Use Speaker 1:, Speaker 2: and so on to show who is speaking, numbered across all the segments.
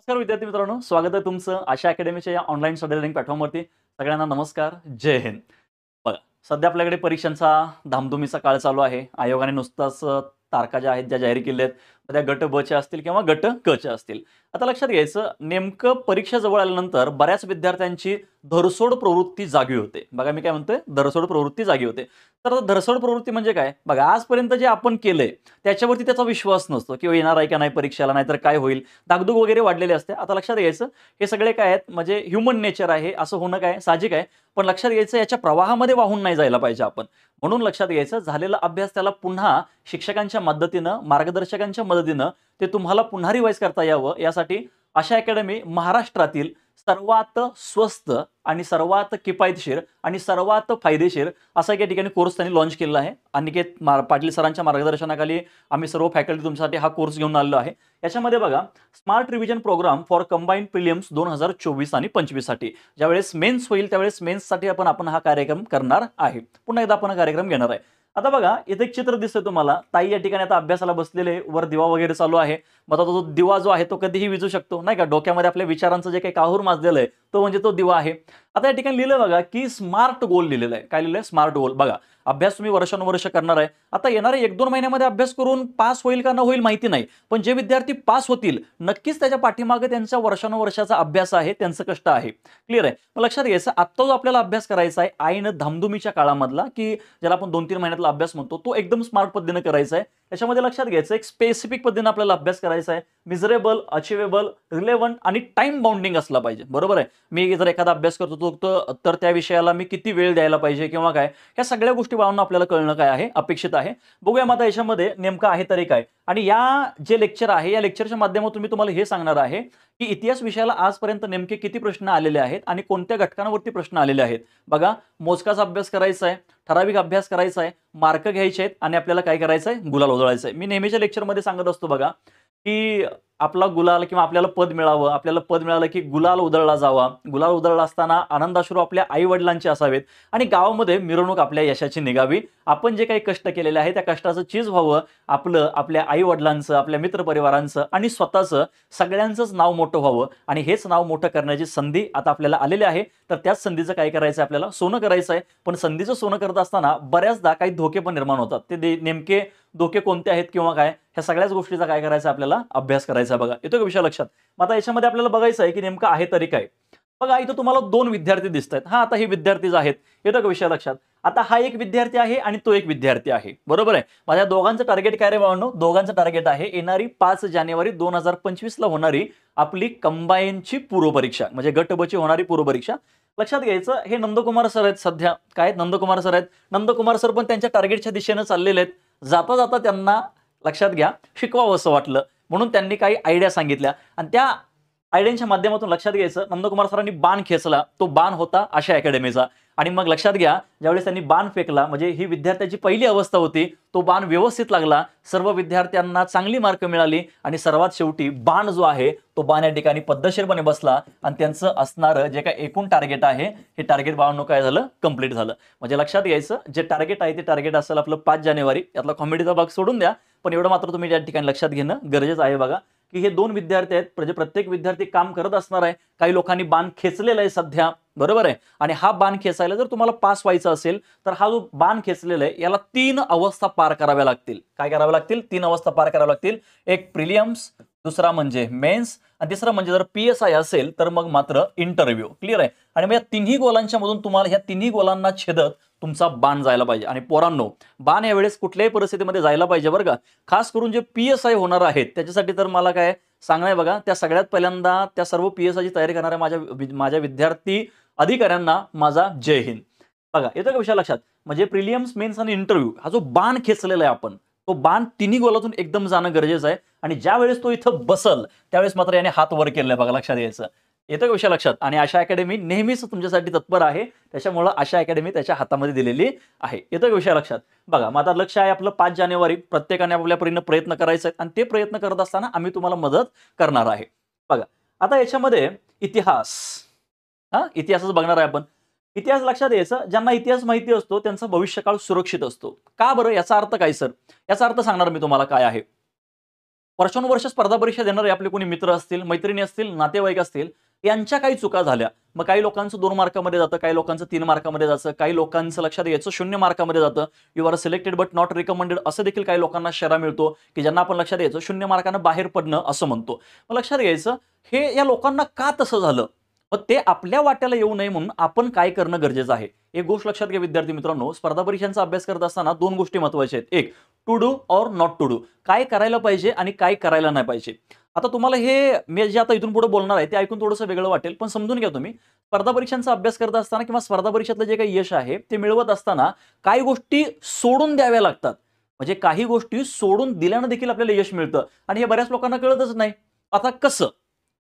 Speaker 1: नमस्कार विद्यार्थी मित्रांनो स्वागत आहे तुमचं आशा अकॅडमीच्या या ऑनलाईन स्टडी लर्निंग प्लॅटफॉर्मवरती सगळ्यांना नमस्कार जय हिंद बघा सध्या आपल्याकडे परीक्षांचा धामधुमीचा काळ चालू आहे आयोगाने नुसताच तारखा ज्या आहेत ज्या जाहीर केल्या आहेत त्या गट ब असतील किंवा गट क असतील आता लक्षात घ्यायचं नेमकं परीक्षा जवळ आल्यानंतर बऱ्याच विद्यार्थ्यांची धरसोड प्रवृत्ती जागी होते बघा मी काय म्हणतोय धरसोड प्रवृत्ती जागी होते तर धरसोड प्रवृत्ती म्हणजे काय बघा आजपर्यंत जे आपण केलंय त्याच्यावरती त्याचा विश्वास नसतो की येणार आहे का नाही परीक्षेला नाहीतर काय होईल दागदुग वगैरे वाढलेले असते आता लक्षात घ्यायचं हे सगळे काय आहेत म्हणजे ह्युमन नेचर आहे असं होणं काय साहजिक आहे पण लक्षात घ्यायचं याच्या प्रवाहामध्ये वाहून नाही जायला पाहिजे आपण म्हणून लक्षात घ्यायचं झालेला अभ्यास त्याला पुन्हा शिक्षकांच्या मदतीनं मार्गदर्शकांच्या मदत पद्धतीनं ते तुम्हाला पुन्हा रिवाईज करता यावं यासाठी अशा अकॅडमी महाराष्ट्रातील सर्वात स्वस्त आणि सर्वात किफायतशीर आणि सर्वात फायदेशीर असा या ठिकाणी कोर्स त्यांनी लॉन्च केलेला आहे अनिकेत पाटील सरांच्या मार्गदर्शनाखाली आम्ही सर्व फॅकल्टी तुमच्यासाठी हा कोर्स घेऊन आलेलो आहे याच्यामध्ये बघा smart revision program for combine prelims दोन हजार चोवीस आणि पंचवीससाठी ज्यावेळेस मेन्स होईल त्यावेळेस मेन्ससाठी आपण आपण हा कार्यक्रम करणार आहे पुन्हा एकदा आपण हा कार्यक्रम घेणार आहे आता बघा इथे एक चित्र दिसतंय तुम्हाला ताई या ठिकाणी आता अभ्यासाला बसलेले वर दिवा वगैरे चालू आहे मग आता तो दिवा जो आहे तो कधीही विजू शकतो नाही का डोक्यामध्ये आपल्या विचारांचं जे काही काहूर माजलेलं आहे तो म्हणजे तो दिवा आहे आता या ठिकाणी लिहिलं बघा की स्मार्ट गोल लिहिलेलं आहे काय लिहिलं आहे स्मार्ट गोल बघा अभ्यास तुम्ही वर्षानुवर्ष करणार आहे आता येणारे एक दोन महिन्यामध्ये अभ्यास करून पास होईल का न होईल माहिती नाही पण जे विद्यार्थी पास होतील नक्कीच त्याच्या पाठीमागे त्यांच्या वर्षानुवर्षाचा अभ्यास आहे त्यांचं कष्ट आहे क्लिअर आहे मग लक्षात घ्यायचं आत्ता जो आपल्याला अभ्यास करायचा आहे आईनं धामधुमीच्या काळामधला की ज्याला आपण दोन तीन महिन्यातला अभ्यास म्हणतो तो एकदम स्मार्ट पद्धतीनं करायचा आहे याच्यामध्ये लक्षात घ्यायचं एक स्पेसिफिक पद्धतीने आपल्याला अभ्यास करायचा आहे मिझरेबल अचिवेबल रिलेव्हंट आणि टाइम बाउंडिंग असला पाहिजे बरोबर आहे मी जर एखादा अभ्यास करतो तो तर त्या विषयाला मी किती वेळ द्यायला पाहिजे किंवा काय या सगळ्या गोष्टी पाहून आपल्याला कळणं काय आहे अपेक्षित आहे बघूया आता याच्यामध्ये नेमकं आहे तरी काय आणि या जे लेक्चर आहे या लेक्चरच्या माध्यमातून मी तुम्हाला हे सांगणार आहे की इतिहास विषयाला आजपर्यंत नेमके किती प्रश्न आलेले आहेत आणि कोणत्या घटकांवरती प्रश्न आलेले आहेत बघा मोजकाचा अभ्यास करायचा आहे ठराविक अभ्यास करायचा आहे मार्क घ्यायचे आहेत आणि आपल्याला काय करायचं आहे गुलाल उजळायचं आहे मी नेहमीच्या लेक्चरमध्ये सांगत असतो बघा की आपला गुलाल किंवा आपल्याला पद मिळावं आपल्याला पद मिळालं की गुलाल उधळला जावा गुलाल उधळला असताना आनंदाश्रू आपल्या आई वडिलांचे असावेत आणि गावामध्ये मिरवणूक आपल्या यशाची निघावी आपण जे काही कष्ट केलेले आहे त्या कष्टाचं चीज व्हावं आपलं आपल्या आई वडिलांचं आपल्या मित्रपरिवारांचं आणि स्वतःचं सगळ्यांचंच नाव मोठं व्हावं आणि हेच नाव मोठं करण्याची संधी आता आपल्याला आलेली आहे तर त्याच संधीचं काय करायचं आपल्याला सोनं करायचं आहे पण संधीचं सोनं करत असताना बऱ्याचदा काही धोके पण निर्माण होतात ते नेमके धोके कोणते आहेत किंवा काय ह्या सगळ्याच गोष्टीचा काय करायचा आपल्याला अभ्यास करायचा बघा येतो का विषय लक्षात मग आता याच्यामध्ये आपल्याला बघायचं आहे की नेमकं आहे तरी काय बघा इथं तुम्हाला दोन विद्यार्थी दिसत आहेत हा आता हे विद्यार्थीच आहेत येतो का विषय लक्षात आता हा एक विद्यार्थी आहे आणि तो एक विद्यार्थी आहे बरोबर आहे माझ्या दोघांचं टार्गेट काय रे बाबांनो दोघांचं टार्गेट आहे येणारी पाच जानेवारी दोन हजार पंचवीसला होणारी आपली कंबाईनची पूर्वपरीक्षा म्हणजे गटबची होणारी पूर्वपरीक्षा लक्षात घ्यायचं हे नंदकुमार सर आहेत सध्या काय नंदकुमार सर आहेत नंदकुमार सर पण त्यांच्या टार्गेटच्या दिशेनं चाललेले आहेत जाता जाता त्यांना लक्षात घ्या शिकवावं असं वाटलं म्हणून त्यांनी काही आयडिया सांगितल्या आणि त्या आयडियांच्या माध्यमातून लक्षात घ्यायचं नंदकुमार सरांनी बाण खेचला तो बाण होता अशा अकॅडमीचा आणि मग लक्षात घ्या ज्यावेळेस त्यांनी बाण फेकला म्हणजे ही विद्यार्थ्याची पहिली अवस्था होती तो बाण व्यवस्थित लागला सर्व विद्यार्थ्यांना चांगली मार्क मिळाली आणि सर्वात शेवटी बाण जो आहे तो बाण या ठिकाणी पद्धतशीरपणे बसला आणि त्यांचं असणारं जे काय एकूण टार्गेट आहे हे टार्गेट बाळांनो काय झालं कम्प्लीट झालं म्हणजे लक्षात घ्यायचं जे टार्गेट आहे ते टार्गेट असेल आपलं पाच जानेवारी यातला कॉमेडीचा भाग सोडून द्या पण एवढं मात्र तुम्ही त्या ठिकाणी लक्षात घेणं गरजेचं आहे बघा की हे दोन विद्यार्थी आहेत म्हणजे प्रत्येक विद्यार्थी काम करत असणार आहे काही लोकांनी बाण खेचलेला आहे सध्या बरोबर आहे आणि हा बाण खेचायला जर तुम्हाला पास व्हायचा असेल तर हा जो बाण खेचलेला आहे याला तीन अवस्था पार कराव्या लागतील काय कराव्या लागतील तीन अवस्था पार कराव्या लागतील एक प्रिलियम्स दुसरा म्हणजे मेन्स आणि तिसरा म्हणजे जर पी एस आय असेल तर मग मात्र इंटरव्ह्यू क्लिअर आहे आणि मग या तिन्ही गोलांच्या मधून तुम्हाला ह्या तिन्ही गोलांना छेदत तुमचा बाण जायला पाहिजे आणि पोरांनो बाण यावेळेस कुठल्याही परिस्थितीमध्ये जायला पाहिजे बरं का खास करून जे पी एस आय होणार आहेत त्याच्यासाठी तर मला काय सांगणार आहे बघा त्या सगळ्यात पहिल्यांदा त्या सर्व पी एस आयची तयारी करणाऱ्या माझ्या माझ्या विद्यार्थी अधिकाऱ्यांना माझा जय हिंद बघा येतो का विषय लक्षात म्हणजे प्रिलियम्स मेन्स आणि इंटरव्ह्यू हा जो बाण खेचलेला आहे आपण तो बाण तिन्ही गोलातून एकदम जाणं गरजेचं आहे आणि ज्या वेळेस तो इथं बसल त्यावेळेस मात्र याने हात वर केलेला आहे बघा लक्षात यायचं येतं का विषय लक्षात आणि आशा अकॅडमी नेहमीच तुमच्यासाठी तत्पर आहे त्याच्यामुळं आशा अकॅडमी त्याच्या हातामध्ये दिलेली आहे येतं का विषय लक्षात बघा मग आता लक्ष आहे आपलं पाच जानेवारी प्रत्येकाने आपल्या परीनं प्रयत्न करायचा आहे आणि ते प्रयत्न करत असताना आम्ही तुम्हाला मदत करणार आहे बघा आता याच्यामध्ये इतिहास हा इतिहासच बघणार आहे आपण इतिहास लक्षात यायचं ज्यांना इतिहास माहिती असतो त्यांचा भविष्यकाळ सुरक्षित असतो का बरं याचा अर्थ काय सर याचा अर्थ सांगणार मी तुम्हाला काय आहे वर्षानुवर्ष स्पर्धा परीक्षा देणारे आपले कोणी मित्र असतील मैत्रिणी असतील नातेवाईक असतील यांच्या काही चुका झाल्या मग काही लोकांचं दोन मार्कामध्ये जातं काही लोकांचं तीन मार्कामध्ये जातं काही लोकांचं लक्षात यायचं शून्य मार्कामध्ये जातं you are selected but not recommended असं देखील काही लोकांना शेरा मिळतो की ज्यांना आपण लक्षात यायचं शून्य मार्कानं बाहेर पडणं असं म्हणतो मग लक्षात घ्यायचं हे या लोकांना का तसं झालं मग ते आपल्या वाट्याला येऊ नये म्हणून आपण काय करणं गरजेचं आहे एक गोष्ट लक्षात घ्या विद्यार्थी मित्रांनो स्पर्धा परीक्षांचा अभ्यास करत असताना दोन गोष्टी महत्वाच्या आहेत एक टू डू और नॉट टू डू काय करायला पाहिजे आणि काय करायला नाही पाहिजे आता तुम्हाला हे मी जे आता इथून पुढे बोलणार आहे ते ऐकून थोडंसं वेगळं वाटेल पण समजून घ्या तुम्ही स्पर्धा परीक्षांचा अभ्यास करत असताना किंवा स्पर्धा परीक्षेतलं जे काही यश आहे ते मिळवत असताना काही गोष्टी सोडून द्याव्या लागतात म्हणजे काही गोष्टी सोडून दिल्यानं देखील आपल्याला यश मिळतं आणि हे बऱ्याच लोकांना कळतच नाही आता कसं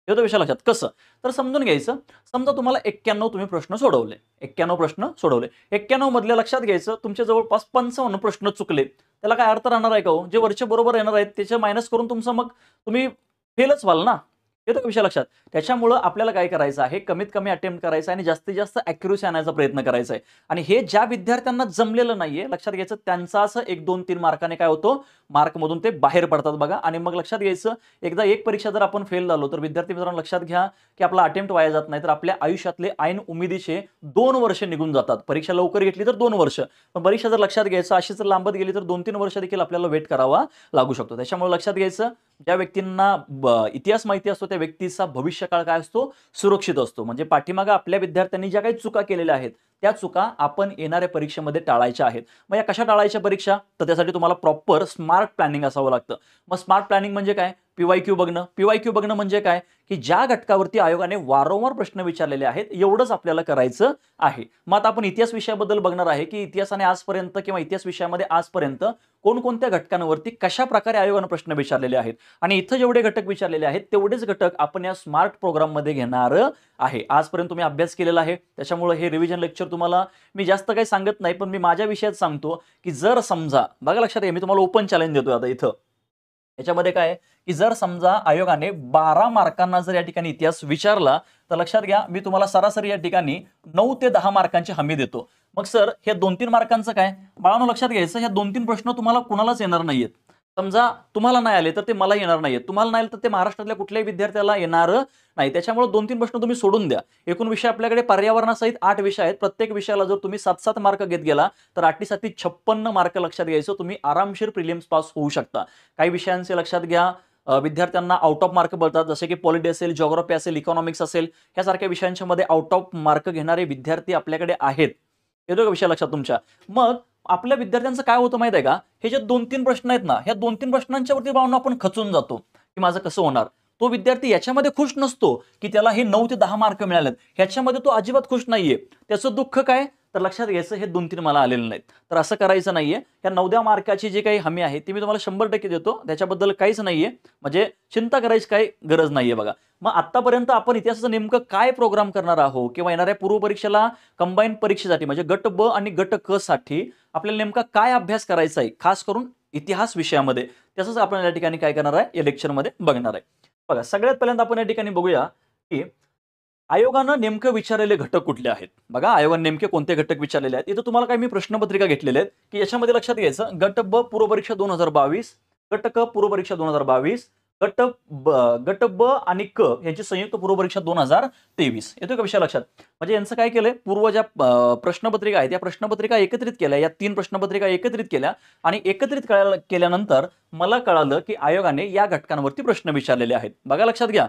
Speaker 1: येतो विषय लक्षात कसं तर समजून घ्यायचं समजा तुम्हाला एक्क्याण्णव तुम्ही प्रश्न सोडवले एक्क्याण्णव प्रश्न सोडवले एक्क्याण्णव मधले लक्षात घ्यायचं तुमचे जवळपास पंचावन्न प्रश्न चुकले त्याला काय अर्थ राहणार आहे का हो जे वरचे बरोबर येणार आहेत त्याचे मायनस करून तुमचं मग तुम्ही फेलच व्हाल ना येतो विषय लक्षात त्याच्यामुळं आपल्याला काय करायचं आहे कमीत कमी अटेम्प्ट करायचं आणि जास्तीत जास्त अॅक्युरेसी आणायचा प्रयत्न करायचा आहे आणि हे ज्या विद्यार्थ्यांना जमलेलं नाहीये लक्षात घ्यायचं त्यांचा असं एक दोन तीन मार्काने काय होतो मार्कमधून ते बाहेर पडतात बघा आणि मग लक्षात घ्यायचं एकदा एक परीक्षा जर आपण फेल झालो तर विद्यार्थी मित्रांनो लक्षात घ्या की आपला अटेम्प्ट वाया जात नाही तर आपल्या आयुष्यातले ऐन उमेदीचे दोन वर्ष निघून जातात परीक्षा लवकर घेतली तर दोन वर्ष पण परीक्षा जर लक्षात घ्यायचं अशी जर लांबत गेली तर दोन तीन वर्ष देखील आपल्याला वेट करावा लागू शकतो त्याच्यामुळे लक्षात घ्यायचं ज्या व्यक्तींना इतिहास माहिती असतो त्या व्यक्तीचा भविष्यकाळ काय असतो सुरक्षित असतो म्हणजे पाठीमागा आपल्या विद्यार्थ्यांनी ज्या काही चुका केलेल्या आहेत त्या चुका आपण येणाऱ्या परीक्षेमध्ये टाळायच्या आहेत मग या कशा टाळायच्या परीक्षा तर त्यासाठी तुम्हाला प्रॉपर स्मार्ट प्लॅनिंग असावं लागतं मग स्मार्ट प्लॅनिंग म्हणजे काय पीवाय क्यू बघणं पीवाय क्यू बघणं म्हणजे काय की ज्या घटकावरती आयोगाने वारंवार प्रश्न विचारलेले आहेत एवढंच आपल्याला करायचं आहे मग आता आपण इतिहास विषयाबद्दल बघणार आहे की इतिहासाने आजपर्यंत किंवा इतिहास विषयामध्ये आजपर्यंत कोणकोणत्या घटकांवरती कशा प्रकारे आयोगानं प्रश्न विचारलेले आहेत आणि इथं जेवढे घटक विचारलेले आहेत तेवढेच घटक आपण या स्मार्ट प्रोग्राममध्ये घेणार आहे आजपर्यंत तुम्ही अभ्यास केलेला आहे त्याच्यामुळे हे रिव्हिजन लेक्चर तुम्हाला मी जास्त काही सांगत नाही पण मी माझ्या विषयात सांगतो की जर समजा बघा लक्षात आहे मी तुम्हाला ओपन चॅलेंज देतो आता इथं याच्यामध्ये काय की जर समजा आयोगाने बारा मार्कांना जर या ठिकाणी इतिहास विचारला तर लक्षात घ्या मी तुम्हाला सरासरी या ठिकाणी नऊ ते दहा मार्कांची हमी देतो मग सर हे दोन तीन मार्कांचं काय बाळांनो लक्षात घ्यायचं ह्या दोन तीन प्रश्न तुम्हाला कुणालाच येणार नाहीयेत समजा तुम्हाला नाही आले तर ते मला येणार नाही तुम्हाला नाही आले तर ते महाराष्ट्रातल्या कुठल्याही विद्यार्थ्याला येणार नाही त्याच्यामुळे दोन तीन प्रश्न तुम्ही सोडून द्या एकूण विषय आपल्याकडे पर्यावरणासहित आठ विषय आहेत प्रत्येक विषयाला जर तुम्ही सात सात मार्क घेत गेला तर आठी साती छप्पन्न मार्क लक्षात घ्यायचं तुम्ही आरामशीर प्रिलियम्स पास होऊ शकता काही विषयांचे लक्षात घ्या विद्यार्थ्यांना आउट ऑफ मार्क बोलतात जसे की पॉलिटी असेल जॉग्रॉफी असेल इकॉनॉमिक्स असेल यासारख्या विषयांच्या मध्ये आउट ऑफ मार्क घेणारे विद्यार्थी आपल्याकडे आहेत येतो का विषय लक्षात तुमच्या मग आपल्या विद्यार्थ्यांचं काय होतं माहिती आहे का हे जे दोन तीन प्रश्न आहेत ना ह्या दोन तीन प्रश्नांच्यावरती राहून आपण खचून जातो की माझं कसं होणार तो विद्यार्थी याच्यामध्ये खुश नसतो की त्याला हे नऊ ते दहा मार्क मिळालेत ह्याच्यामध्ये तो अजिबात खुश नाहीये त्याचं दुःख काय तर लक्षात घ्यायचं हे दोन तीन मला आलेले नाहीत तर असं करायचं नाही आहे या नवद्या मार्काची जी काही हमी आहे ती मी तुम्हाला शंभर टक्के देतो त्याच्याबद्दल काहीच नाही आहे म्हणजे चिंता करायची काही गरज नाही आहे बघा मग आत्तापर्यंत आपण इतिहासाचं नेमकं काय प्रोग्राम करणार आहोत किंवा येणाऱ्या पूर्वपरीक्षेला कंबाईन परीक्षेसाठी म्हणजे गट ब आणि गट क साठी आपल्याला नेमका काय अभ्यास करायचा आहे खास करून इतिहास विषयामध्ये तसंच आपण या ठिकाणी काय करणार आहे या लेक्चरमध्ये बघणार आहे बघा सगळ्यात पहिल्यांदा आपण या ठिकाणी बघूया की आयोगानं नेमकं विचारलेले घटक कुठले आहेत बघा आयोगानं नेमके कोणते घटक विचारलेले आहेत इथं तुम्हाला काही मी प्रश्नपत्रिका घेतलेल्या आहेत की याच्यामध्ये लक्षात घ्यायचं गट ब पूर्वपरीक्षा दोन हजार बावीस गट क पूर्वपरीक्षा दोन हजार बावीस गट ब गट ब आणि क यांची संयुक्त पूर्वपरीक्षा दोन हजार तेवीस येतो का विषय लक्षात म्हणजे यांचं काय केलंय पूर्व ज्या प्रश्नपत्रिका आहेत या प्रश्नपत्रिका एकत्रित केल्या या तीन प्रश्नपत्रिका एकत्रित केल्या आणि एकत्रित केल्यानंतर मला कळालं की आयोगाने या घटकांवरती प्रश्न विचारलेले आहेत बघा लक्षात घ्या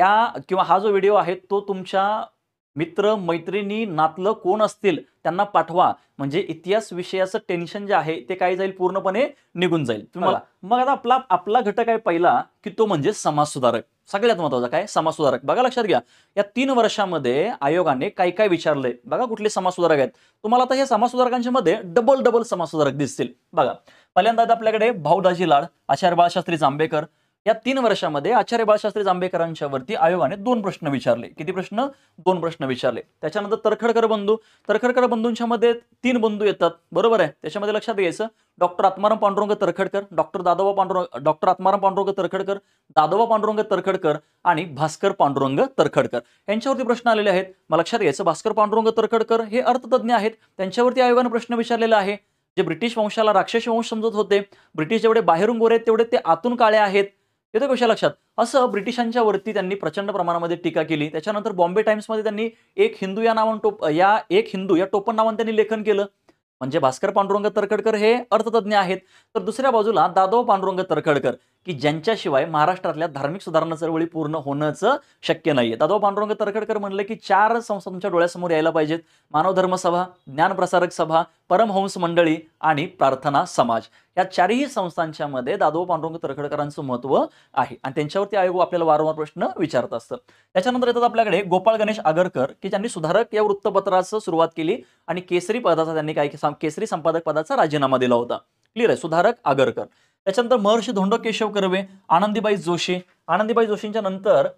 Speaker 1: त्या किंवा हा जो व्हिडिओ आहे तो तुमच्या मित्र मैत्रिणी नातलं कोण असतील त्यांना पाठवा म्हणजे इतिहास विषयाचं टेन्शन जे आहे ते काय जाईल पूर्णपणे निघून जाईल तुम्हाला हो. मग आता आपला आपला घटक आहे पहिला की तो म्हणजे समाजसुधारक सगळ्यात महत्वाचा काय समाजसुधारक बघा लक्षात घ्या या तीन वर्षामध्ये आयोगाने काय काय विचारलंय बघा कुठले समाजसुधारक आहेत तुम्हाला आता या समाजसुधारकांच्या मध्ये डबल डबल समाजसुधारक दिसतील बघा पहिल्यांदा आपल्याकडे भाऊदाजी लाड आचार्य बाळशास्त्री जांभेकर या तीन वर्षामध्ये आचार्य बाळशास्त्री जांभेकरांच्या वरती आयोगाने दोन प्रश्न विचारले किती प्रश्न दोन प्रश्न विचारले त्याच्यानंतर तरखडकर बंधू तरखडकर बंधूंच्या मध्ये तीन बंधू येतात बरोबर आहे त्याच्यामध्ये लक्षात घ्यायचं doctor Atmaram Pandurang Tarkhadkar doctor Dadoba Pandurang doctor Atmaram Pandurang Tarkhadkar Dadoba Pandurang Tarkhadkar आणि भास्कर पांडुरंग तरखडकर यांच्यावरती प्रश्न आलेले आहेत मला लक्षात घ्यायचं भास्कर पांडुरंग तरखडकर हे अर्थतज्ञ आहेत त्यांच्यावरती आयोगाने प्रश्न विचारलेला आहे जे ब्रिटिश वंशाला राक्षस वंश समजत होते ब्रिटिश जेवढे बाहेरून गोरे तेवढे ते आतून काळे आहेत येतं कशा लक्षात असं ब्रिटिशांच्या वरती त्यांनी प्रचंड प्रमाणामध्ये टीका केली त्याच्यानंतर बॉम्बे टाइम्समध्ये त्यांनी एक हिंदू या नावान टोप या एक हिंदू या टोपण नावान त्यांनी लेखन केलं म्हणजे भास्कर पांडुरंग तरखडकर हे अर्थतज्ञ आहेत तर दुसऱ्या बाजूला दादो पांडुरंग तरखडकर की ज्यांच्याशिवाय महाराष्ट्रातल्या धार्मिक सुधारणा चळवळी पूर्ण होणंच शक्य नाहीये दादा पांडुरंग तरखडकर म्हणलं की चार संस्था तुमच्या डोळ्यासमोर यायला पाहिजेत मानव धर्म सभा ज्ञानप्रसारक सभा परमहंस मंडळी आणि प्रार्थना समाज या चारही संस्थांच्या मध्ये दादो पांडुरंग तरखडकरांचं महत्व आहे आणि त्यांच्यावरती आयोग आपल्याला वारंवार प्रश्न विचारत असतं त्याच्यानंतर येतात आपल्याकडे गोपाळ गणेश आगरकर की ज्यांनी सुधारक या वृत्तपत्राचं सुरुवात केली आणि केसरी पदाचा त्यांनी काय केसरी संपादक पदाचा राजीनामा दिला होता क्लिअर आहे सुधारक आगरकर त्याच्यानंतर महर्षी धोंडो केशव कर्वे आनंदीबाई जोशी आनंदीबाई जोशींच्या नंतर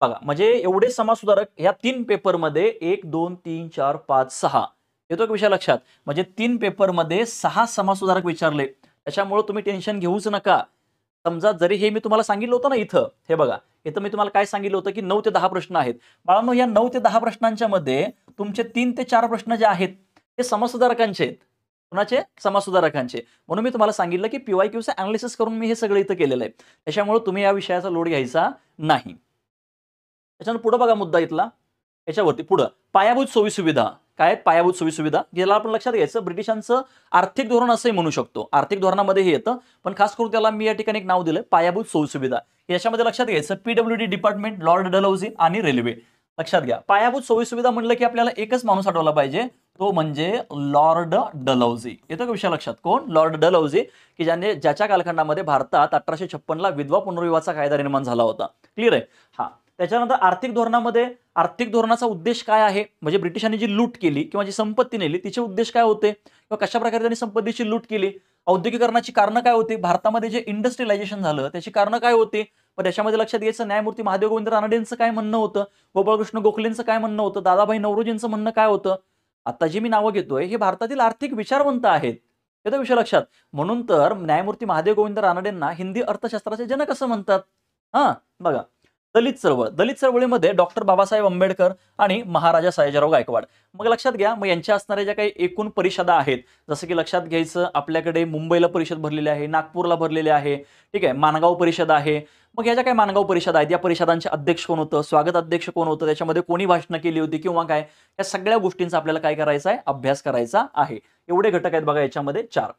Speaker 1: बघा म्हणजे एवढे समाजसुधारक ह्या तीन पेपरमध्ये एक दोन तीन चार पाच सहा येतो विषय लक्षात म्हणजे तीन पेपरमध्ये सहा समाजसुधारक विचारले त्याच्यामुळे तुम्ही टेन्शन घेऊच नका समजा जरी हे मी तुम्हाला सांगितलं होतं ना इथं हे बघा इथं मी तुम्हाला काय सांगितलं होतं की नऊ ते दहा प्रश्न आहेत बाळांनो या नऊ ते दहा प्रश्नांच्या मध्ये तुमचे तीन ते चार प्रश्न जे आहेत ते समाजसुधारकांचे आहेत कुणाचे समाजसुधारकांचे म्हणून मी तुम्हाला सांगितलं की पीवाय क्यूचं अनालिसिस करून मी हे सगळं इथं केलेलं आहे त्याच्यामुळे तुम्ही या विषयाचा लोड घ्यायचा नाही त्याच्यानंतर पुढं बघा मुद्दा इथला याच्यावरती पुढं पायाभूत सोयी सुविधा काय पायाभूत सोयी सुविधा ज्याला आपण लक्षात घ्यायचं ब्रिटिशांचं आर्थिक धोरण असंही म्हणू शकतो आर्थिक धोरणामध्ये हे येतं पण खास करून त्याला मी या ठिकाणी एक नाव दिलं पायाभूत सोयी सुविधा याच्यामध्ये लक्षात घ्यायचं पीडब्ल्यूडी डिपार्टमेंट लॉर्ड डलौजी आणि रेल्वे लक्षात घ्या पायाभूत सोयी सुविधा म्हणलं की आपल्याला एकच माणूस आठवला पाहिजे तो म्हणजे लॉर्ड डलौजी येतो का विषय लक्षात कोण लॉर्ड डलौजी की ज्याने ज्याच्या कालखंडामध्ये भारतात अठराशे छप्पनला विधवा पुनर्विवाहाचा कायदा निर्माण झाला होता क्लिअर आहे हा त्याच्यानंतर आर्थिक धोरणामध्ये आर्थिक धोरणाचा उद्देश काय आहे म्हणजे ब्रिटिशांनी जी लूट केली किंवा जी संपत्ती नेली तिचे उद्देश काय होते किंवा कशा प्रकारे त्यांनी संपत्तीची लूट केली औद्योगिकरणाची कारणं काय होती भारतामध्ये जे इंडस्ट्रियलायझेशन झालं त्याची कारणं काय होती मग त्याच्यामध्ये लक्षात घ्यायचं न्यायमूर्ती महादेव गोविंद रानडेंचं काय म्हणणं होतं गोपाळकृष्ण गोखलेंचं काय म्हणणं होतं दादाभाई नवरोजींचं म्हणणं काय होतं आता जी मी नावं घेतोय हे भारतातील आर्थिक विचारवंत आहेत येतो विषय लक्षात म्हणून तर न्यायमूर्ती महादेव गोविंद रानडेंना हिंदी अर्थशास्त्राचे जनक असं म्हणतात हा बघा दलित चळवळ दलित चळवळीमध्ये डॉक्टर बाबासाहेब आंबेडकर आणि महाराजा सायाजीराव गायकवाड मग लक्षात घ्या मग यांच्या असणाऱ्या ज्या काही एकूण परिषदा आहेत जसं की लक्षात घ्यायचं आपल्याकडे मुंबईला परिषद भरलेली आहे नागपूरला भरलेली आहे ठीक आहे मानगाव परिषद आहे मग याच्या ज्या काही मानगाव परिषद आहेत या परिषदांचे अध्यक्ष कोण होतं स्वागत अध्यक्ष कोण होतं त्याच्यामध्ये कोणी भाषणं केली होती किंवा काय या सगळ्या गोष्टींचा आपल्याला काय करायचा आहे अभ्यास करायचा आहे एवढे घटक आहेत बघा याच्यामध्ये चार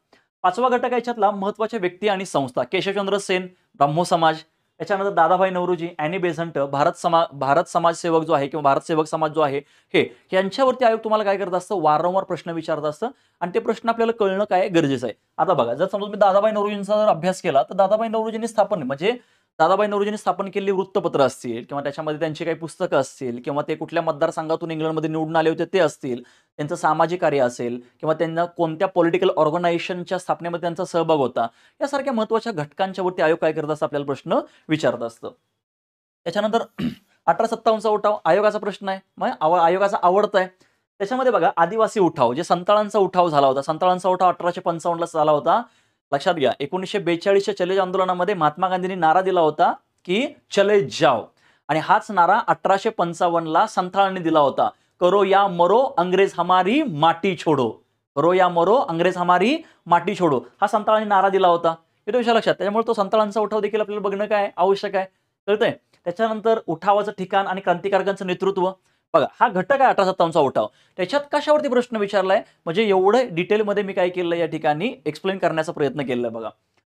Speaker 1: पाचवा घटक याच्यातला महत्वाच्या व्यक्ती आणि संस्था केशवचंद्र सेन ब्राह्मो समाज याच्यानंतर दादाभाई नौरोजी अॅनी बेझंट भारत समा भारत समाजसेवक जो आहे किंवा भारत सेवक समाज जो आहे हे यांच्यावरती आयोग तुम्हाला काय करत असतं वारंवार प्रश्न विचारत असतं आणि ते प्रश्न आपल्याला कळणं काय गरजेचं आहे आता बघा जर समजा मी दादाभाई नवरूजींचा जर अभ्यास केला तर दादाभाई नौरोजींनी स्थापन म्हणजे दादाबाई नवरोजींनी स्थापन केलेली वृत्तपत्र असतील किंवा त्याच्यामध्ये त्यांची काही पुस्तकं असतील किंवा ते कुठल्या मतदारसंघातून इंग्लंडमध्ये निवडून आले होते ते असतील त्यांचं सामाजिक कार्य असेल किंवा त्यांना कोणत्या पॉलिटिकल ऑर्गनायझेशनच्या स्थापनेमध्ये त्यांचा सहभाग होता यासारख्या महत्वाच्या घटकांच्या वरती आयोग काय करत असतं आपल्याला प्रश्न विचारत असतं त्याच्यानंतर अठरा सत्तावन्नचा उठाव आयोगाचा प्रश्न आहे मग आयोगाचा आवडत आहे त्याच्यामध्ये बघा आदिवासी उठाव जे संताळांचा उठाव झाला होता संताळांचा उठाव अठराशे पंचावन्नला झाला होता लक्षात घ्या एकोणीसशे बेचाळीसच्या चलेज आंदोलनामध्ये महात्मा गांधींनी नारा दिला होता की चले जाओ आणि हाच नारा अठराशे पंचावन्नला संथाळांनी दिला होता करो या मरो अंग्रेज हमारी माटी छोडो करो या मरो अंग्रेज हमारी माटी छोडो हा संताळांनी नारा दिला होता हे विषय लक्षात त्याच्यामुळे तो संताळांचा उठाव देखील आपल्याला बघणं काय आवश्यक आहे कळतंय त्याच्यानंतर उठावाचं ठिकाण आणि क्रांतिकारकांचं नेतृत्व बघा हा घटक आहे अठरा सत्तावन्नचा उठाव त्याच्यात कशावरती प्रश्न विचारलाय म्हणजे एवढं डिटेलमध्ये मी काय केलं या ठिकाणी एक्सप्लेन करण्याचा प्रयत्न केलाय बघा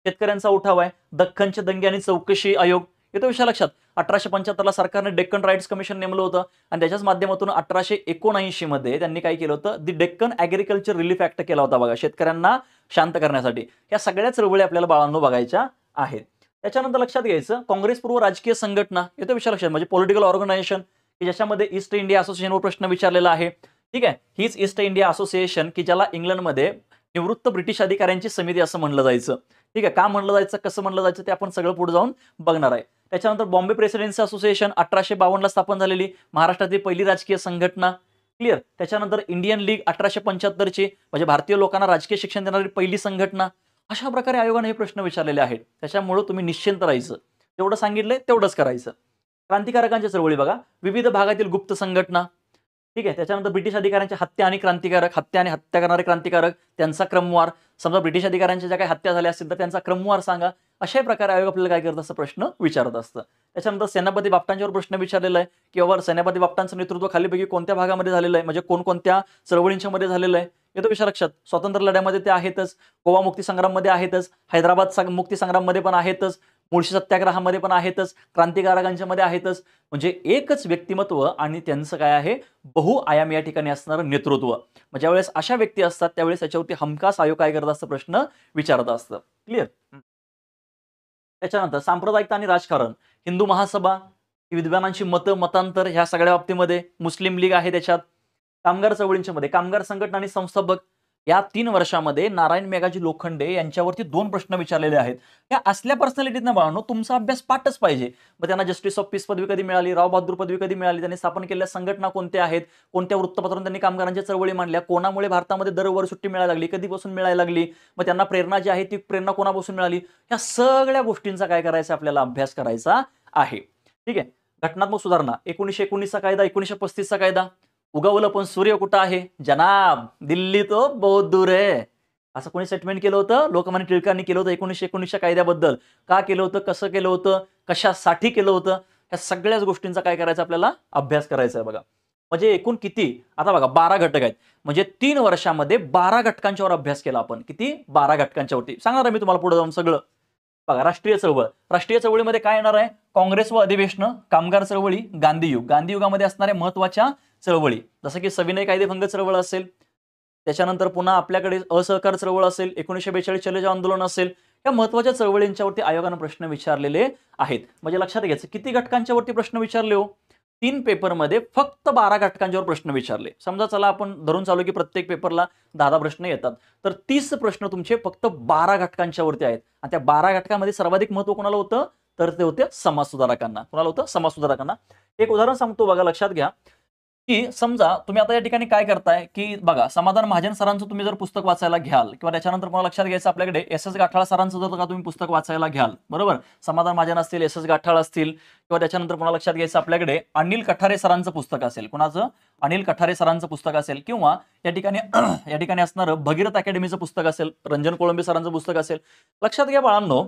Speaker 1: शेतकऱ्यांचा उठाव आहे दख्खनचे दंगे आणि चौकशी आयोग येतो विषय लक्षात अठराशे पंच्याहत्तरला सरकारने डेक्कन राईट्स कमिशन नेमलं होतं आणि त्याच्याच माध्यमातून अठराशे एकोणऐंशी मध्ये त्यांनी काय केलं होतं the Deccan agriculture relief act केला होता बघा शेतकऱ्यांना शांत करण्यासाठी या सगळ्याच चळवळी आपल्याला बाळांनो बघायच्या आहेत त्याच्यानंतर लक्षात घ्यायचं काँग्रेस पूर्व राजकीय संघटना येतो विषय लक्षात म्हणजे पॉलिटिकल ऑर्गनायझेशन की ज्याच्यामध्ये ईस्ट इंडिया असोसिएशनवर प्रश्न विचारलेला आहे ठीक आहे हीच ईस्ट इंडिया असोसिएशन की ज्याला इंग्लंडमध्ये निवृत्त ब्रिटिश अधिकाऱ्यांची समिती असं म्हणलं जायचं ठीक आहे का म्हणलं जायचं कसं म्हणलं जायचं ते आपण सगळं पुढे जाऊन बघणार आहे त्याच्यानंतर बॉम्बे प्रेसिडेन्सी असोसिएशन अठराशे बावन्नला स्थापन झालेली महाराष्ट्रातील पहिली राजकीय संघटना क्लिअर त्याच्यानंतर इंडियन लीग अठराशे पंच्याहत्तरची म्हणजे भारतीय लोकांना राजकीय शिक्षण देणारी पहिली संघटना अशा प्रकारे आयोगाने हे प्रश्न विचारलेले आहेत त्याच्यामुळे तुम्ही निश्चिंत राहायचं जेवढं सांगितलंय तेवढंच करायचं क्रांतिकारकांच्या चळवळी बघा विविध भागातील गुप्त संघटना ठीक आहे त्याच्यानंतर ब्रिटिश अधिकाऱ्यांच्या हत्या आणि क्रांतिकारक हत्या आणि हत्या करणारे क्रांतिकारक त्यांचा क्रमवार समजा ब्रिटिश अधिकाऱ्यांच्या ज्या काही हत्या झाल्या असतील तर त्यांचा क्रमवार सांगा अशा प्रकारे आयोग आपल्याला काय करत असं प्रश्न विचारत असतं त्याच्यानंतर सेनापती बापटांच्यावर प्रश्न विचारलेला आहे किंवा सेनापती बापटांचं नेतृत्व खालीपैकी कोणत्या भागामध्ये झालेलं आहे म्हणजे कोणकोणत्या चळवळींच्या मध्ये झालेलं आहे येतो विचार लक्षात स्वातंत्र्य लढ्यामध्ये ते आहेतच गोवा मुक्ती आहेतच हैदराबाद मुक्ती पण आहेतच मुळशी सत्याग्रहामध्ये पण आहेतच क्रांतिकारकांच्या मध्ये आहेतच म्हणजे एकच व्यक्तिमत्व आणि त्यांचं काय आहे बहुआयाम या ठिकाणी असणारं नेतृत्व मग ज्यावेळेस अशा व्यक्ती असतात त्यावेळेस त्याच्यावरती हमखास आयोग काय करत असतं प्रश्न विचारत असतं क्लिअर त्याच्यानंतर सांप्रदायिकता आणि राजकारण हिंदू महासभा विद्वानांची मतं मतांतर ह्या सगळ्या बाबतीमध्ये मुस्लिम लीग आहे त्याच्यात कामगार चवळींच्या मध्ये कामगार संघटना आणि संस्थापक या तीन वर्षामध्ये नारायण मेघाजी लोखंडे यांच्यावरती दोन प्रश्न विचारलेले आहेत या असल्या पर्सनॅलिटीतनं बाळांनो तुमचा अभ्यास पाठच पाहिजे मग त्यांना जस्टिस ऑफ पीस पदवी कधी मिळाली राव बहादूर पदवी कधी मिळाली त्यांनी स्थापन केलेल्या संघटना कोणत्या आहेत कोणत्या वृत्तपत्रातून त्यांनी कामगारांच्या चळवळी मांडल्या कोणामुळे भारतामध्ये दरवर सुट्टी मिळायला लागली कधीपासून मिळायला लागली मग त्यांना प्रेरणा जी आहे ती प्रेरणा कोणापासून मिळाली या सगळ्या गोष्टींचा काय करायचा आपल्याला अभ्यास करायचा आहे ठीक आहे घटनात्मक सुधारणा एकोणीशे एकोणीसचा कायदा एकोणीशे पस्तीसचा कायदा उगवलं पण सूर्य कुठं आहे जनाब दिल्ली तो हो, बहुत दूर आहे असं कोणी स्टेटमेंट केलं होतं लोकमान्य टिळकांनी केलं होतं एकोणीसशे एकोणीसच्या कायद्याबद्दल का केलं होतं कसं केलं होतं कशासाठी केलं होतं या सगळ्याच गोष्टींचा काय करायचं आपल्याला अभ्यास करायचा आहे बघा म्हणजे एकूण किती आता बघा बारा घटक आहेत म्हणजे तीन वर्षामध्ये बारा घटकांच्यावर अभ्यास केला आपण किती बारा घटकांच्यावरती सांगणार आहे मी तुम्हाला पुढे जाऊन सगळं बघा राष्ट्रीय चळवळ राष्ट्रीय चळवळीमध्ये काय येणार आहे काँग्रेस व अधिवेशन कामगार चळवळी गांधीयुग गांधीयुगामध्ये असणाऱ्या महत्वाच्या चळवळी जसं की सविनय कायदेभंग चळवळ असेल त्याच्यानंतर पुन्हा आपल्याकडे असहकार चळवळ असेल एकोणीसशे बेचाळीस चलेज आंदोलन असेल या महत्वाच्या चळवळींच्यावरती आयोगानं प्रश्न विचारलेले आहेत म्हणजे लक्षात घ्यायचं किती घटकांच्यावरती प्रश्न विचारले हो तीन पेपरमध्ये फक्त बारा घटकांच्यावर प्रश्न विचारले समजा चला आपण धरून चालू की प्रत्येक पेपरला दहा दहा प्रश्न येतात तर तीस प्रश्न तुमचे फक्त बारा घटकांच्यावरती आहेत आणि त्या बारा घटकांमध्ये सर्वाधिक महत्व कोणाला होतं तर ते होते सुधारकांना कोणाला होतं सुधारकांना एक उदाहरण सांगतो बघा लक्षात घ्या की समजा तुम्ही आता या ठिकाणी काय करताय की बघा समाधान महाजन सरांचं तुम्ही जर पुस्तक वाचायला घ्याल किंवा त्याच्यानंतर मला लक्षात घ्यायचं आपल्याकडे एस एस गाठाळा सरांचं जर का तुम्ही पुस्तक वाचायला घ्याल बरोबर समाधान महाजन असतील एस एस गाठाळ असतील किंवा त्याच्यानंतर पुन्हा लक्षात घ्यायचं आपल्याकडे अनिल कठारे सरांचं पुस्तक असेल कुणाचं अनिल कठारे सरांचं पुस्तक असेल किंवा या ठिकाणी या ठिकाणी असणारं भगीरथ अकॅडमीचं पुस्तक असेल रंजन कोळंबी सरांचं पुस्तक असेल लक्षात घ्या बाळांनो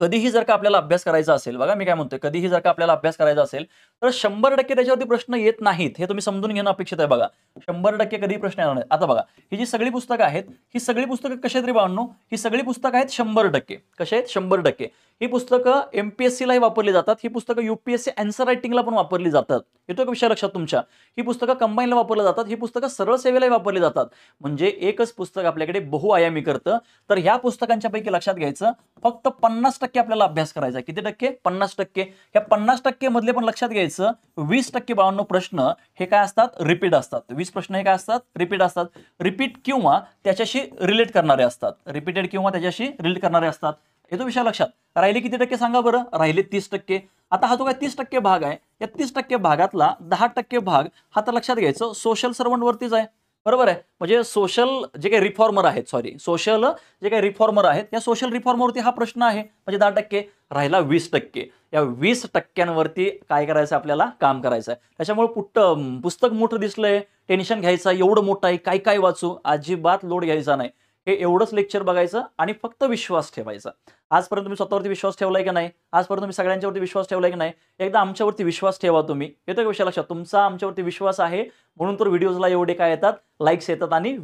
Speaker 1: कधीही जर का आपल्याला अभ्यास करायचा असेल बघा मी काय म्हणतोय कधीही जर का आपल्याला अभ्यास करायचा असेल तर शंभर टक्के त्याच्यावरती प्रश्न येत नाहीत हे तुम्ही समजून घेणं अपेक्षित आहे बघा शंभर टक्के कधी प्रश्न येणार नाही आता बघा ही जी सगळी पुस्तकं आहेत ही सगळी पुस्तकं कशा तरी बांधणू ही सगळी पुस्तकं आहेत शंभर टक्के कशा आहेत शंभर टक्के ही पुस्तकं लाही वापरली जातात ही पुस्तकं युपीएससी अँसर रायटिंगला पण वापरली जातात येतो का विषय लक्षात तुमच्या ही पुस्तकं कंबाईनला वापरली जातात ही पुस्तकं सरळ सेवेलाही वापरली जातात म्हणजे एकच पुस्तक आपल्याकडे बहुआयामी करतं तर ह्या पुस्तकांच्या पैकी लक्षात घ्यायचं फक्त पन्नास टक्के आपल्याला अभ्यास करायचा किती टक्के पन्नास टक्के ह्या पन्नास टक्के मधले पण लक्षात घ्यायचं वीस टक्के बावन्न प्रश्न हे काय असतात रिपीट असतात वीस प्रश्न हे काय असतात रिपीट असतात रिपीट किंवा त्याच्याशी रिलेट करणारे असतात रिपीटेड किंवा त्याच्याशी रिलेट करणारे असतात येतो विषय लक्षात राहिले किती टक्के सांगा बरं राहिले तीस टक्के आता हा जो काय तीस टक्के भाग आहे या तीस टक्के भागातला दहा टक्के भाग हा तर लक्षात घ्यायचं सोशल सर्वंटवरतीच आहे बरोबर आहे म्हणजे सोशल जे काही रिफॉर्मर आहेत सॉरी सोशल जे काही रिफॉर्मर आहेत या सोशल रिफॉर्मवरती हा प्रश्न आहे म्हणजे दहा टक्के राहिला वीस टक्के या वीस टक्क्यांवरती काय करायचं आपल्याला काम करायचं आहे त्याच्यामुळे पुट पुस्तक मोठं दिसलंय टेन्शन घ्यायचा एवढं मोठं आहे काय काय वाचू अजिबात लोड घ्यायचा नाही हे एवढंच लेक्चर बघायचं आणि फक्त विश्वास ठेवायचा आजपर्यंत तुम्ही स्वतःवरती विश्वास ठेवलाय की नाही आजपर्यंत तुम्ही सगळ्यांच्यावरती विश्वास ठेवलाय की नाही एकदा आमच्यावरती विश्वास ठेवा तुम्ही येतो का विषय लक्षात तुमचा आमच्यावरती विश्वास आहे म्हणून तर व्हिडिओजला एवढे काय येतात लाईक्स येतात आणि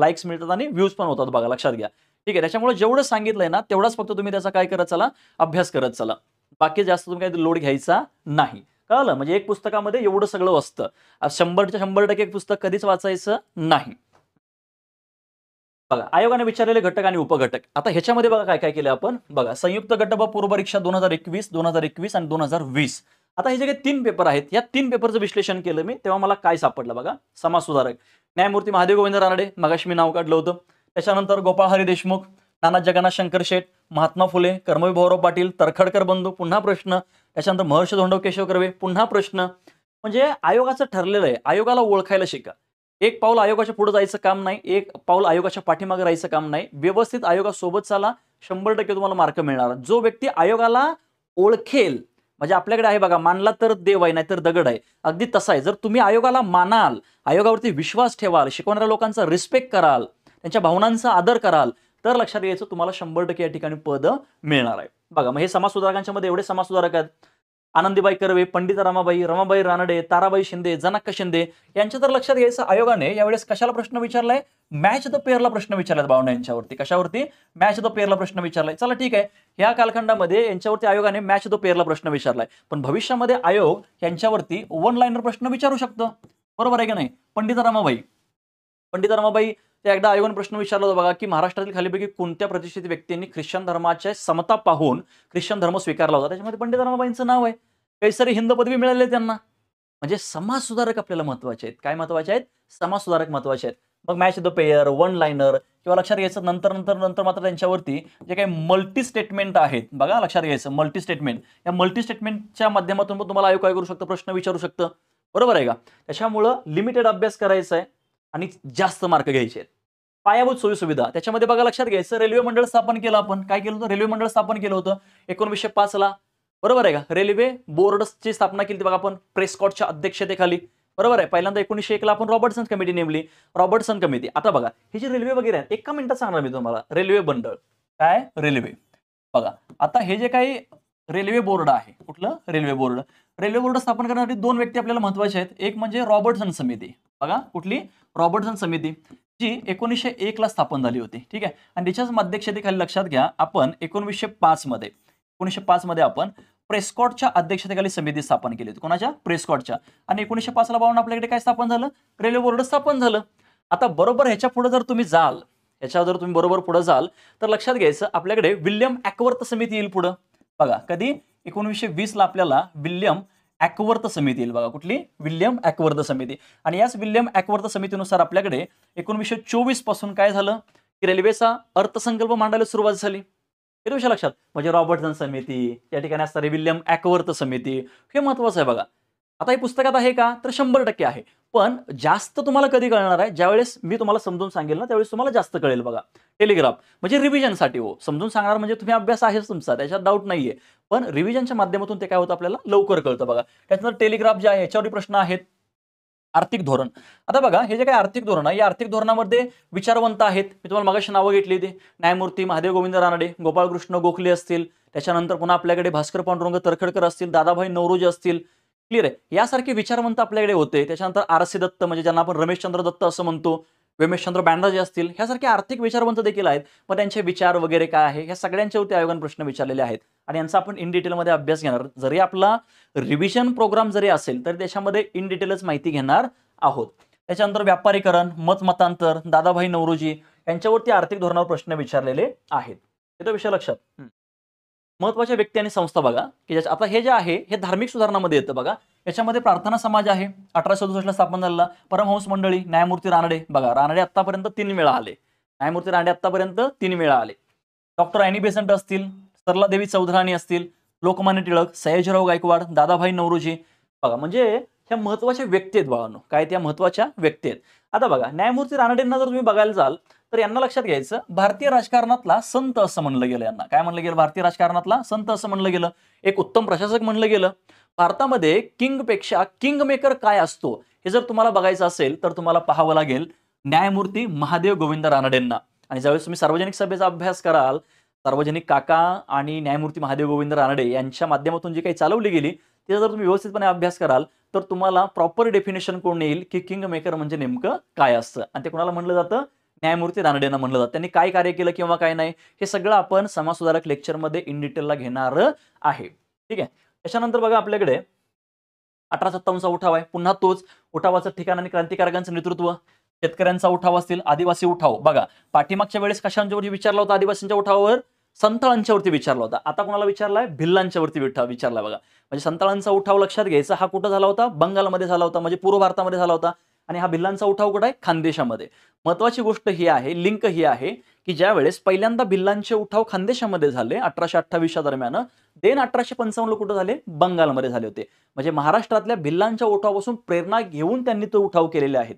Speaker 1: लाईक्स मिळतात आणि व्ह्यूज पण होतात बघा लक्षात घ्या ठीक आहे त्याच्यामुळे जेवढं सांगितलंय ना तेवढाच फक्त तुम्ही त्याचा काय करत चला अभ्यास करत चला बाकी जास्त तुम्ही काही लोड घ्यायचा नाही कळलं म्हणजे एक पुस्तकामध्ये एवढं सगळं असतं शंभरच्या शंभर टक्के एक पुस्तक कधीच वाचायचं नाही बघा आयोगाने विचारलेले घटक आणि उपघटक आता ह्याच्यामध्ये बघा काय काय केलं आपण बघा संयुक्त गट पूर्वपरीक्षा पूर्व परीक्षा दोन हजार एकवीस दोन हजार एकवीस आणि दोन हजार वीस आता हे जे काही तीन पेपर आहेत या तीन पेपरचं विश्लेषण केलं मी तेव्हा मला काय सापडलं बघा समाजसुधारक न्यायमूर्ती महादेव गोविंद रानडे मगाशी मी नाव काढलं होतं त्याच्यानंतर गोपाळ हरी देशमुख नाना जगन्नाथ शंकर शेठ महात्मा फुले कर्मवी भाऊराव पाटील तरखडकर बंधू पुन्हा प्रश्न त्याच्यानंतर महर्षी धोंडव केशव कर्वे पुन्हा प्रश्न म्हणजे आयोगाचं ठरलेलं आहे आयोगाला ओळखायला शिका एक पाऊल आयोगाच्या पुढे जायचं काम नाही एक पाऊल आयोगाच्या पाठीमागे राहायचं काम नाही व्यवस्थित आयोगासोबत चाला शंभर टक्के तुम्हाला मार्क मिळणार जो व्यक्ती आयोगाला ओळखेल म्हणजे आपल्याकडे आहे बघा मानला तर देव आहे नाहीतर दगड आहे अगदी तसा आहे जर तुम्ही आयोगाला मानाल आयोगावरती विश्वास ठेवाल शिकवणाऱ्या लोकांचा रिस्पेक्ट कराल त्यांच्या भावनांचा आदर कराल तर लक्षात घ्यायचं तुम्हाला शंभर या ठिकाणी पद मिळणार आहे बघा मग हे समाजसुधारकांच्या मध्ये एवढे समाजसुधारक आहेत आनंदीबाई कर्वे पंडित रमाबाई रमाबाई रानडे ताराबाई शिंदे जनक्का शिंदे यांच्या तर लक्षात घ्यायचं आयोगाने यावेळेस कशाला प्रश्न विचारलाय मॅच द पेअरला प्रश्न विचारलाय भावंड यांच्यावरती कशावरती मॅच द पेअरला प्रश्न विचारलाय चला ठीक आहे या कालखंडामध्ये यांच्यावरती आयोगाने मॅच द पेअरला प्रश्न विचारलाय पण भविष्यामध्ये आयोग यांच्यावरती वन लाईनर प्रश्न विचारू शकतो बरोबर आहे की नाही पंडित रमाबाई पंडित रमाबाई तर एकदा आयोगाने प्रश्न विचारला होता बघा की महाराष्ट्रातील खालीपैकी कोणत्या प्रतिष्ठित व्यक्तींनी ख्रिश्चन धर्माच्या समता पाहून ख्रिश्चन धर्म स्वीकारला होता त्याच्यामध्ये पंडित रामाबाईंचं नाव आहे काही सारी हिंद पदवी मिळाली त्यांना म्हणजे समाज सुधारक आपल्याला महत्वाचे आहेत काय महत्वाचे आहेत समाज सुधारक महत्वाचे आहेत मग match the pair one liner किंवा लक्षात घ्यायचं नंतर नंतर नंतर मात्र त्यांच्यावरती जे काही मल्टी स्टेटमेंट आहेत बघा लक्षात घ्यायचं मल्टी स्टेटमेंट या मल्टी स्टेटमेंटच्या माध्यमातून पण तुम्हाला आयोग काय करू शकतो प्रश्न विचारू शकतं बरोबर आहे का त्याच्यामुळं लिमिटेड अभ्यास करायचा आहे आणि जास्त मार्क घ्यायचे आहेत पायाभूत सोयी सुविधा त्याच्यामध्ये बघा लक्षात घ्यायचं रेल्वे मंडळ स्थापन केलं आपण काय केलं होतं रेल्वे मंडळ स्थापन केलं होतं एकोणीसशे पाच ला बरोबर आहे का रेल्वे बोर्डची स्थापना केली बघा आपण प्रेसकॉटच्या अध्यक्षतेखाली बरोबर आहे पहिल्यांदा एकोणीशे ला आपण रॉबर्टसन कमिटी नेमली रॉबर्टसन कमिटी आता बघा हे जे रेल्वे वगैरे आहेत एका मिनिटात सांगणार मी तुम्हाला रेल्वे मंडळ काय रेल्वे बघा आता हे जे काही रेल्वे बोर्ड आहे कुठलं रेल्वे बोर्ड रेल्वे बोर्ड स्थापन करण्यासाठी दोन व्यक्ती आपल्याला महत्वाचे आहेत एक म्हणजे रॉबर्टसन समिती बघा कुठली रॉबर्टसन समिती जी एकोणीसशे एकला स्थापन झाली होती ठीक आहे आणि त्याच्याच अध्यक्षतेखाली लक्षात घ्या आपण एकोणीसशे पाचमध्ये एकोणीसशे पाचमध्ये आपण प्रेस्कॉटच्या अध्यक्षतेखाली समिती स्थापन केली होती कोणाच्या प्रेस्कॉटच्या आणि एकोणीसशे पाचला पाहून आपल्याकडे काय स्थापन झालं रेल्वे बोर्ड स्थापन झालं आता बरोबर ह्याच्या पुढे जर तुम्ही जाल ह्याच्या जर तुम्ही बरोबर पुढे जाल तर लक्षात घ्यायचं आपल्याकडे विल्यम ॲक्वर्थ समिती येईल पुढं बघा कधी एकोणीसशे वीसला आपल्याला विल्यम ॲकवर्त समिती येईल बघा कुठली विल्यम ॲकवर्त समिती आणि याच विल्यम ॲकवर्त समितीनुसार आपल्याकडे एकोणीसशे चोवीस पासून काय झालं की रेल्वेचा अर्थसंकल्प मांडायला सुरुवात झाली लक्षात म्हणजे रॉबर्टन समिती या ठिकाणी असणारी विल्यम ॲकवर्त समिती हे महत्वाचं आहे बघा आता हे पुस्तकात आहे का तर शंभर टक्के आहे पण जास्त तुम्हाला कधी कळणार आहे ज्यावेळेस मी तुम्हाला समजून सांगेल ना त्यावेळेस तुम्हाला जास्त कळेल बघा टेलिग्राफ म्हणजे रिव्हिजनसाठी हो समजून सांगणार म्हणजे तुम्ही अभ्यास आहे तुमचा त्याच्यात डाऊट नाहीये पण रिव्हिजनच्या माध्यमातून ते काय होतं आपल्याला लवकर कळतं बघा त्याच्यानंतर टेलिग्राफ जे आहे याच्यावर प्रश्न आहेत आर्थिक धोरण आता बघा हे जे काही आर्थिक धोरण आहे या आर्थिक धोरणामध्ये विचारवंत आहेत मी तुम्हाला मगाशी नावं घेतली होती न्यायमूर्ती महादेव गोविंद रानडे गोपाळकृष्ण गोखले असतील त्याच्यानंतर पुन्हा आपल्याकडे भास्कर पांडुरंग तरखडकर असतील दादाभाई नवरोजी असतील क्लिअर आहे यासारखे विचारवंत आपल्याकडे होते त्याच्यानंतर आर सी दत्त म्हणजे ज्यांना आपण रमेशचंद्र दत्त असं म्हणतो रमेशचंद्र बँडा असतील ह्यासारखे आर्थिक विचारवंत देखील आहेत पण त्यांचे विचार वगैरे काय आहे ह्या सगळ्यांच्यावरती आयोगाने प्रश्न विचारलेले आहेत आणि यांचा आपण इन डिटेलमध्ये अभ्यास घेणार जरी आपला रिव्हिजन प्रोग्राम जरी असेल तरी त्याच्यामध्ये इन डिटेलच माहिती घेणार आहोत त्याच्यानंतर व्यापारीकरण मतमतांतर दादाभाई नवरोजी यांच्यावरती आर्थिक धोरणावर प्रश्न विचारलेले आहेत विषय लक्षात महत्वाच्या व्यक्ती आणि संस्था बघा की ज्याच्या आता हे जे आहे हे धार्मिक सुधारणामध्ये येतं बघा याच्यामध्ये प्रार्थना समाज आहे अठराशे सदुसष्टला स्थापन झालेला परमहंस मंडळी न्यायमूर्ती रानडे बघा रानडे आत्तापर्यंत तीन वेळा आले न्यायमूर्ती रानडे आत्तापर्यंत तीन वेळा आले डॉक्टर अॅनी बेसंट असतील सरला देवी चौधराणी असतील लोकमान्य टिळक सयाजीराव गायकवाड दादाभाई नवरोजी बघा म्हणजे ह्या महत्वाच्या व्यक्ती आहेत बाळांनो काय त्या महत्त्वाच्या व्यक्ती आहेत आता बघा न्यायमूर्ती रानडेंना जर तुम्ही बघायला जाल तर यांना लक्षात घ्यायचं भारतीय राजकारणातला संत असं म्हणलं गेलं यांना काय म्हणलं गेलं भारतीय राजकारणातला संत असं म्हणलं गेलं एक उत्तम प्रशासक म्हणलं गेलं भारतामध्ये किंगपेक्षा किंग मेकर काय असतो हे जर तुम्हाला बघायचं असेल तर तुम्हाला पाहावं लागेल न्यायमूर्ती महादेव गोविंद रानडेंना आणि ज्यावेळेस तुम्ही सार्वजनिक सभेचा अभ्यास कराल सार्वजनिक काका आणि न्यायमूर्ती महादेव गोविंद रानडे यांच्या माध्यमातून जी काही चालवली गेली ते जर तुम्ही व्यवस्थितपणे अभ्यास कराल तर तुम्हाला प्रॉपर डेफिनेशन कोण येईल की किंग मेकर म्हणजे नेमकं काय असतं आणि ते कोणाला म्हणलं जातं न्यायमूर्ती रानडेंना म्हणलं जातं त्यांनी काय कार्य केलं किंवा काय नाही हे सगळं आपण समाजसुधारक लेक्चरमध्ये इन डिटेलला घेणार आहे ठीक आहे त्याच्यानंतर बघा आपल्याकडे अठरा सत्तावन्नचा उठाव आहे पुन्हा तोच उठावाचं ठिकाण आणि क्रांतिकारकांचं नेतृत्व शेतकऱ्यांचा उठाव असतील आदिवासी उठाव बघा पाठीमागच्या वेळेस कशांच्यावरती विचारला होता आदिवासींच्या उठावावर संताळांच्यावरती विचारला होता आता कोणाला विचारलाय भिल्लांच्यावरती विचारला बघा म्हणजे संताळांचा उठाव लक्षात घ्यायचा हा कुठं झाला होता बंगालमध्ये झाला होता म्हणजे पूर्व भारतामध्ये झाला होता आणि हा भिल्लांचा उठाव कुठं आहे खानदेशामध्ये महत्वाची गोष्ट ही आहे लिंक ही आहे की ज्या वेळेस पहिल्यांदा भिल्लांचे उठाव खानदेशामध्ये झाले अठराशे अठ्ठावीसच्या दरम्यान देन अठराशे पंचावन्न कुठं झाले बंगालमध्ये झाले होते म्हणजे महाराष्ट्रातल्या भिल्लांच्या उठावापासून प्रेरणा घेऊन त्यांनी तो उठाव केलेले आहेत